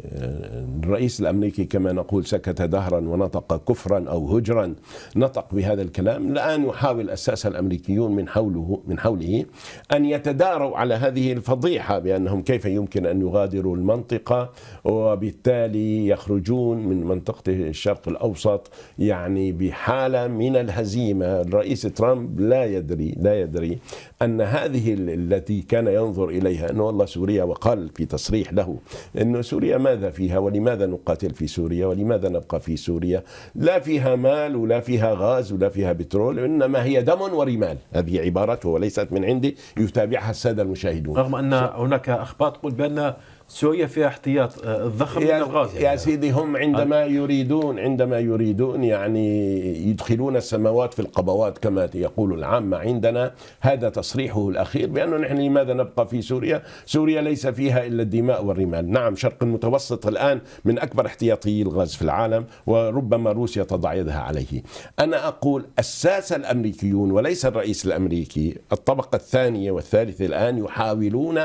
الرئيس الأمريكي كما نقول سكت دهرا ونطق كفرا أو هجرا نطق بهذا الكلام الآن يحاول اساس الأمريكيون من حوله من حوله أن يتداروا على هذه الفضيحة بأنهم كيف يمكن أن يغادروا المنطقة وبالتالي يخرجون من منطقة الشرق الأوسط يعني بحالة من الهزيمة الرئيس ترامب لا يدري لا يدري أن هذه التي كان ينظر إليها أنه والله سوريا وقال في تصريح له أن سوريا ماذا فيها ولماذا نقاتل في سوريا ولماذا نبقى في سوريا لا فيها مال ولا فيها غاز ولا فيها بترول إنما هي دم ورمال هذه عبارته وليست من عندي يتابعها السادة المشاهدون رغم أن هناك أخبار تقول بأن سوريا فيها احتياط آه، ضخم من الغاز يعني يا سيدي هم عندما يريدون عندما يريدون يعني يدخلون السماوات في القبوات كما يقول العامة عندنا هذا تصريحه الأخير بأنه نحن لماذا نبقى في سوريا سوريا ليس فيها إلا الدماء والرمال نعم شرق المتوسط الآن من أكبر احتياطي الغاز في العالم وربما روسيا تضع يدها عليه أنا أقول الساسة الأمريكيون وليس الرئيس الأمريكي الطبقة الثانية والثالثة الآن يحاولون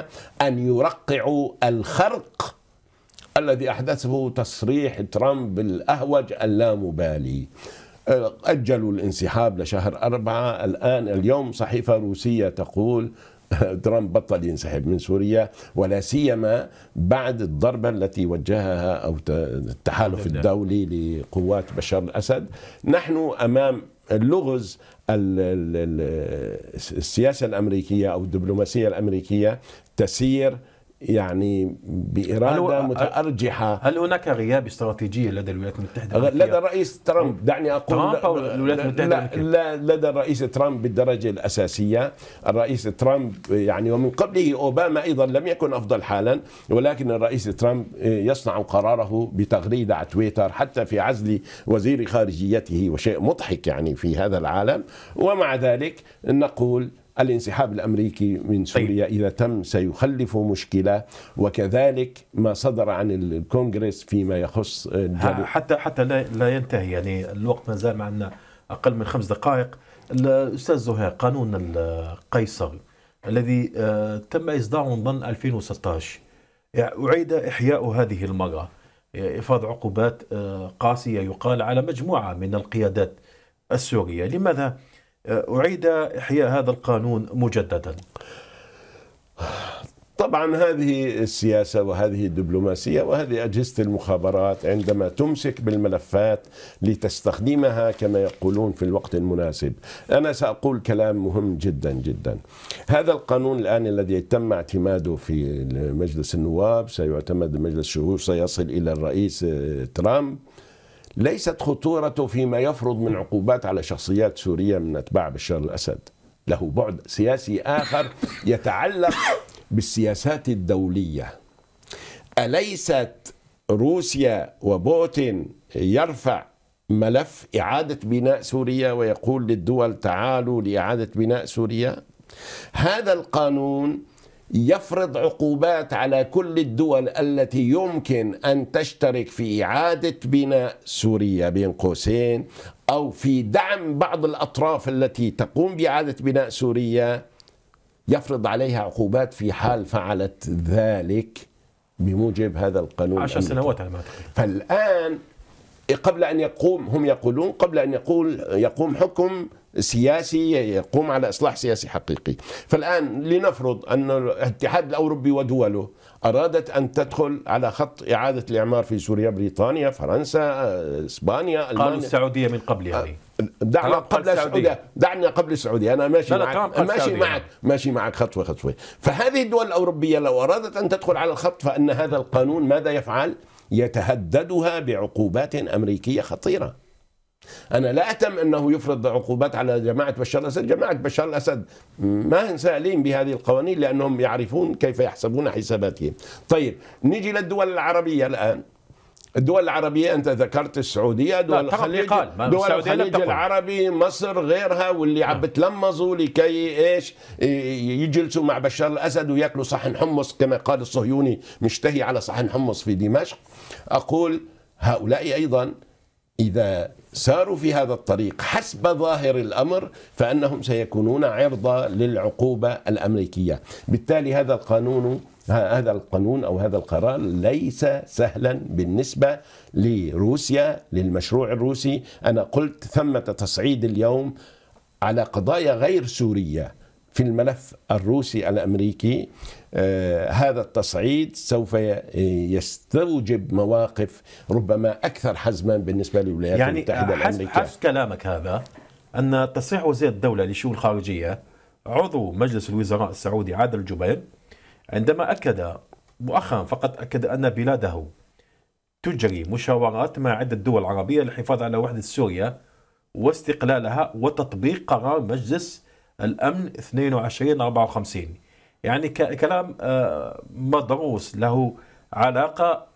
أن يرقعوا الخ الخرق الذي أحدثه تصريح ترامب الأهوج اللامبالي أجلوا الانسحاب لشهر أربعة الآن اليوم صحيفة روسية تقول ترامب بطل ينسحب من سوريا ولا سيما بعد الضربة التي وجهها أو التحالف نعم. الدولي لقوات بشار الأسد نحن أمام اللغز السياسة الأمريكية أو الدبلوماسية الأمريكية تسير يعني باراده هل متارجحه هل هناك غياب استراتيجيه لدى الولايات المتحده الامريكيه؟ لدى الرئيس ترامب دعني اقول ترامب او الولايات المتحده لا, لا لدى الرئيس ترامب بالدرجه الاساسيه، الرئيس ترامب يعني ومن قبله اوباما ايضا لم يكن افضل حالا ولكن الرئيس ترامب يصنع قراره بتغريده على تويتر حتى في عزل وزير خارجيته وشيء مضحك يعني في هذا العالم ومع ذلك نقول الانسحاب الامريكي من طيب. سوريا طيب. اذا تم سيخلف مشكله وكذلك ما صدر عن الكونغرس فيما يخص حتى حتى لا, لا ينتهي يعني الوقت ما زال معنا اقل من خمس دقائق الاستاذ زهير قانون القيصري الذي آه، تم اصداره ضمن 2016 اعيد احياء هذه المره افاض عقوبات آه، قاسيه يقال على مجموعه من القيادات السوريه لماذا أه، أعيد إحياء هذا القانون مجددا طبعا هذه السياسه وهذه الدبلوماسيه وهذه اجهزه المخابرات عندما تمسك بالملفات لتستخدمها كما يقولون في الوقت المناسب. انا ساقول كلام مهم جدا جدا. هذا القانون الان الذي تم اعتماده في مجلس النواب سيعتمد مجلس الشهور سيصل الى الرئيس أه، ترامب. ليست خطورته فيما يفرض من عقوبات على شخصيات سورية من أتباع بشار الأسد له بعد سياسي آخر يتعلق بالسياسات الدولية أليست روسيا وبوتين يرفع ملف إعادة بناء سوريا ويقول للدول تعالوا لإعادة بناء سوريا هذا القانون يفرض عقوبات على كل الدول التي يمكن أن تشترك في إعادة بناء سوريا بين قوسين أو في دعم بعض الأطراف التي تقوم بإعادة بناء سوريا يفرض عليها عقوبات في حال فعلت ذلك بموجب هذا القانون عشر سنوات على ما فالآن قبل أن يقوم هم يقولون قبل أن يقول يقوم حكم سياسي يقوم على اصلاح سياسي حقيقي فالان لنفرض ان الاتحاد الاوروبي ودوله ارادت ان تدخل على خط اعاده الاعمار في سوريا بريطانيا فرنسا اسبانيا المانيا قالوا السعوديه من آه، قبل يعني دعنا قبل السعوديه دعنا قبل السعوديه انا ماشي معك ماشي السعودية. معك ماشي معك خطوه خطوه فهذه الدول الاوروبيه لو ارادت ان تدخل على الخط فان هذا القانون ماذا يفعل يتهددها بعقوبات امريكيه خطيره أنا لا أتم أنه يفرض عقوبات على جماعة بشار الأسد جماعة بشار الأسد ما هم سائلين بهذه القوانين لأنهم يعرفون كيف يحسبون حساباتهم طيب نجي للدول العربية الآن الدول العربية أنت ذكرت السعودية دول الخليج دول الخليج العربي مصر غيرها واللي عم نعم. بتلمظوا لكي إيش يجلسوا مع بشار الأسد ويأكلوا صحن حمص كما قال الصهيوني مشتهي على صحن حمص في دمشق أقول هؤلاء أيضا إذا ساروا في هذا الطريق حسب ظاهر الامر فانهم سيكونون عرضه للعقوبه الامريكيه، بالتالي هذا القانون هذا القانون او هذا القرار ليس سهلا بالنسبه لروسيا للمشروع الروسي، انا قلت ثمه تصعيد اليوم على قضايا غير سوريه في الملف الروسي الامريكي آه، هذا التصعيد سوف يستوجب مواقف ربما اكثر حزما بالنسبه للولايات يعني المتحده حسب الامريكيه حسب كلامك هذا ان تصريح وزير الدوله لشؤون الخارجيه عضو مجلس الوزراء السعودي عادل الجبير عندما اكد مؤخرا فقط اكد ان بلاده تجري مشاورات مع عده دول عربيه للحفاظ على وحده سوريا واستقلالها وتطبيق قرار مجلس الامن 2254 يعني كلام آه، مدروس له علاقه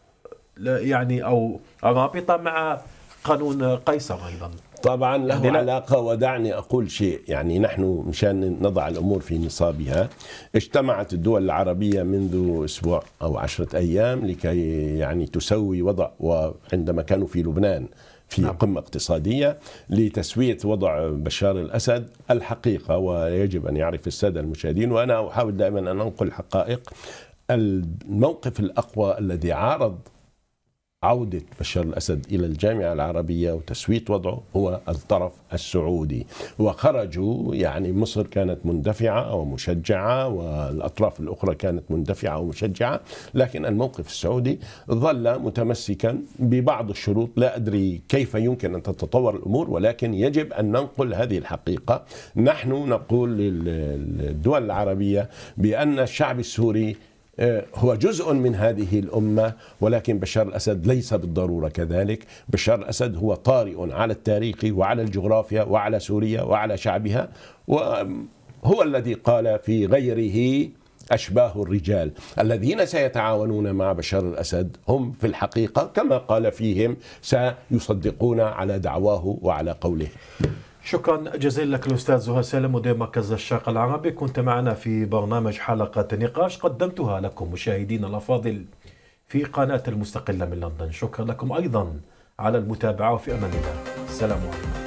يعني او رابطه مع قانون قيصر ايضا طبعا له يعني علاقة ودعني أقول شيء يعني نحن مشان نضع الأمور في نصابها اجتمعت الدول العربية منذ أسبوع أو عشرة أيام لكي يعني تسوي وضع وعندما كانوا في لبنان في نعم. قمة اقتصادية لتسوية وضع بشار الأسد الحقيقة ويجب أن يعرف السادة المشاهدين وأنا أحاول دائما أن أنقل حقائق الموقف الأقوى الذي عارض عودة بشار الأسد إلى الجامعة العربية وتسويت وضعه هو الطرف السعودي وخرجوا يعني مصر كانت مندفعة ومشجعة والأطراف الأخرى كانت مندفعة ومشجعة لكن الموقف السعودي ظل متمسكا ببعض الشروط لا أدري كيف يمكن أن تتطور الأمور ولكن يجب أن ننقل هذه الحقيقة نحن نقول للدول العربية بأن الشعب السوري آه، هو جزء من هذه الأمة ولكن بشار الأسد ليس بالضرورة كذلك بشار الأسد هو طارئ على التاريخ وعلى الجغرافيا وعلى سوريا وعلى شعبها وهو الذي قال في غيره أشباه الرجال الذين سيتعاونون مع بشار الأسد هم في الحقيقة كما قال فيهم سيصدقون على دعواه وعلى قوله شكرا جزيلا لك الاستاذ زهى سالم مدير مركز الشرق العربي كنت معنا في برنامج حلقه نقاش قدمتها لكم مشاهدينا الافاضل في قناه المستقله من لندن شكرا لكم ايضا على المتابعه وفي امان الله السلام عليكم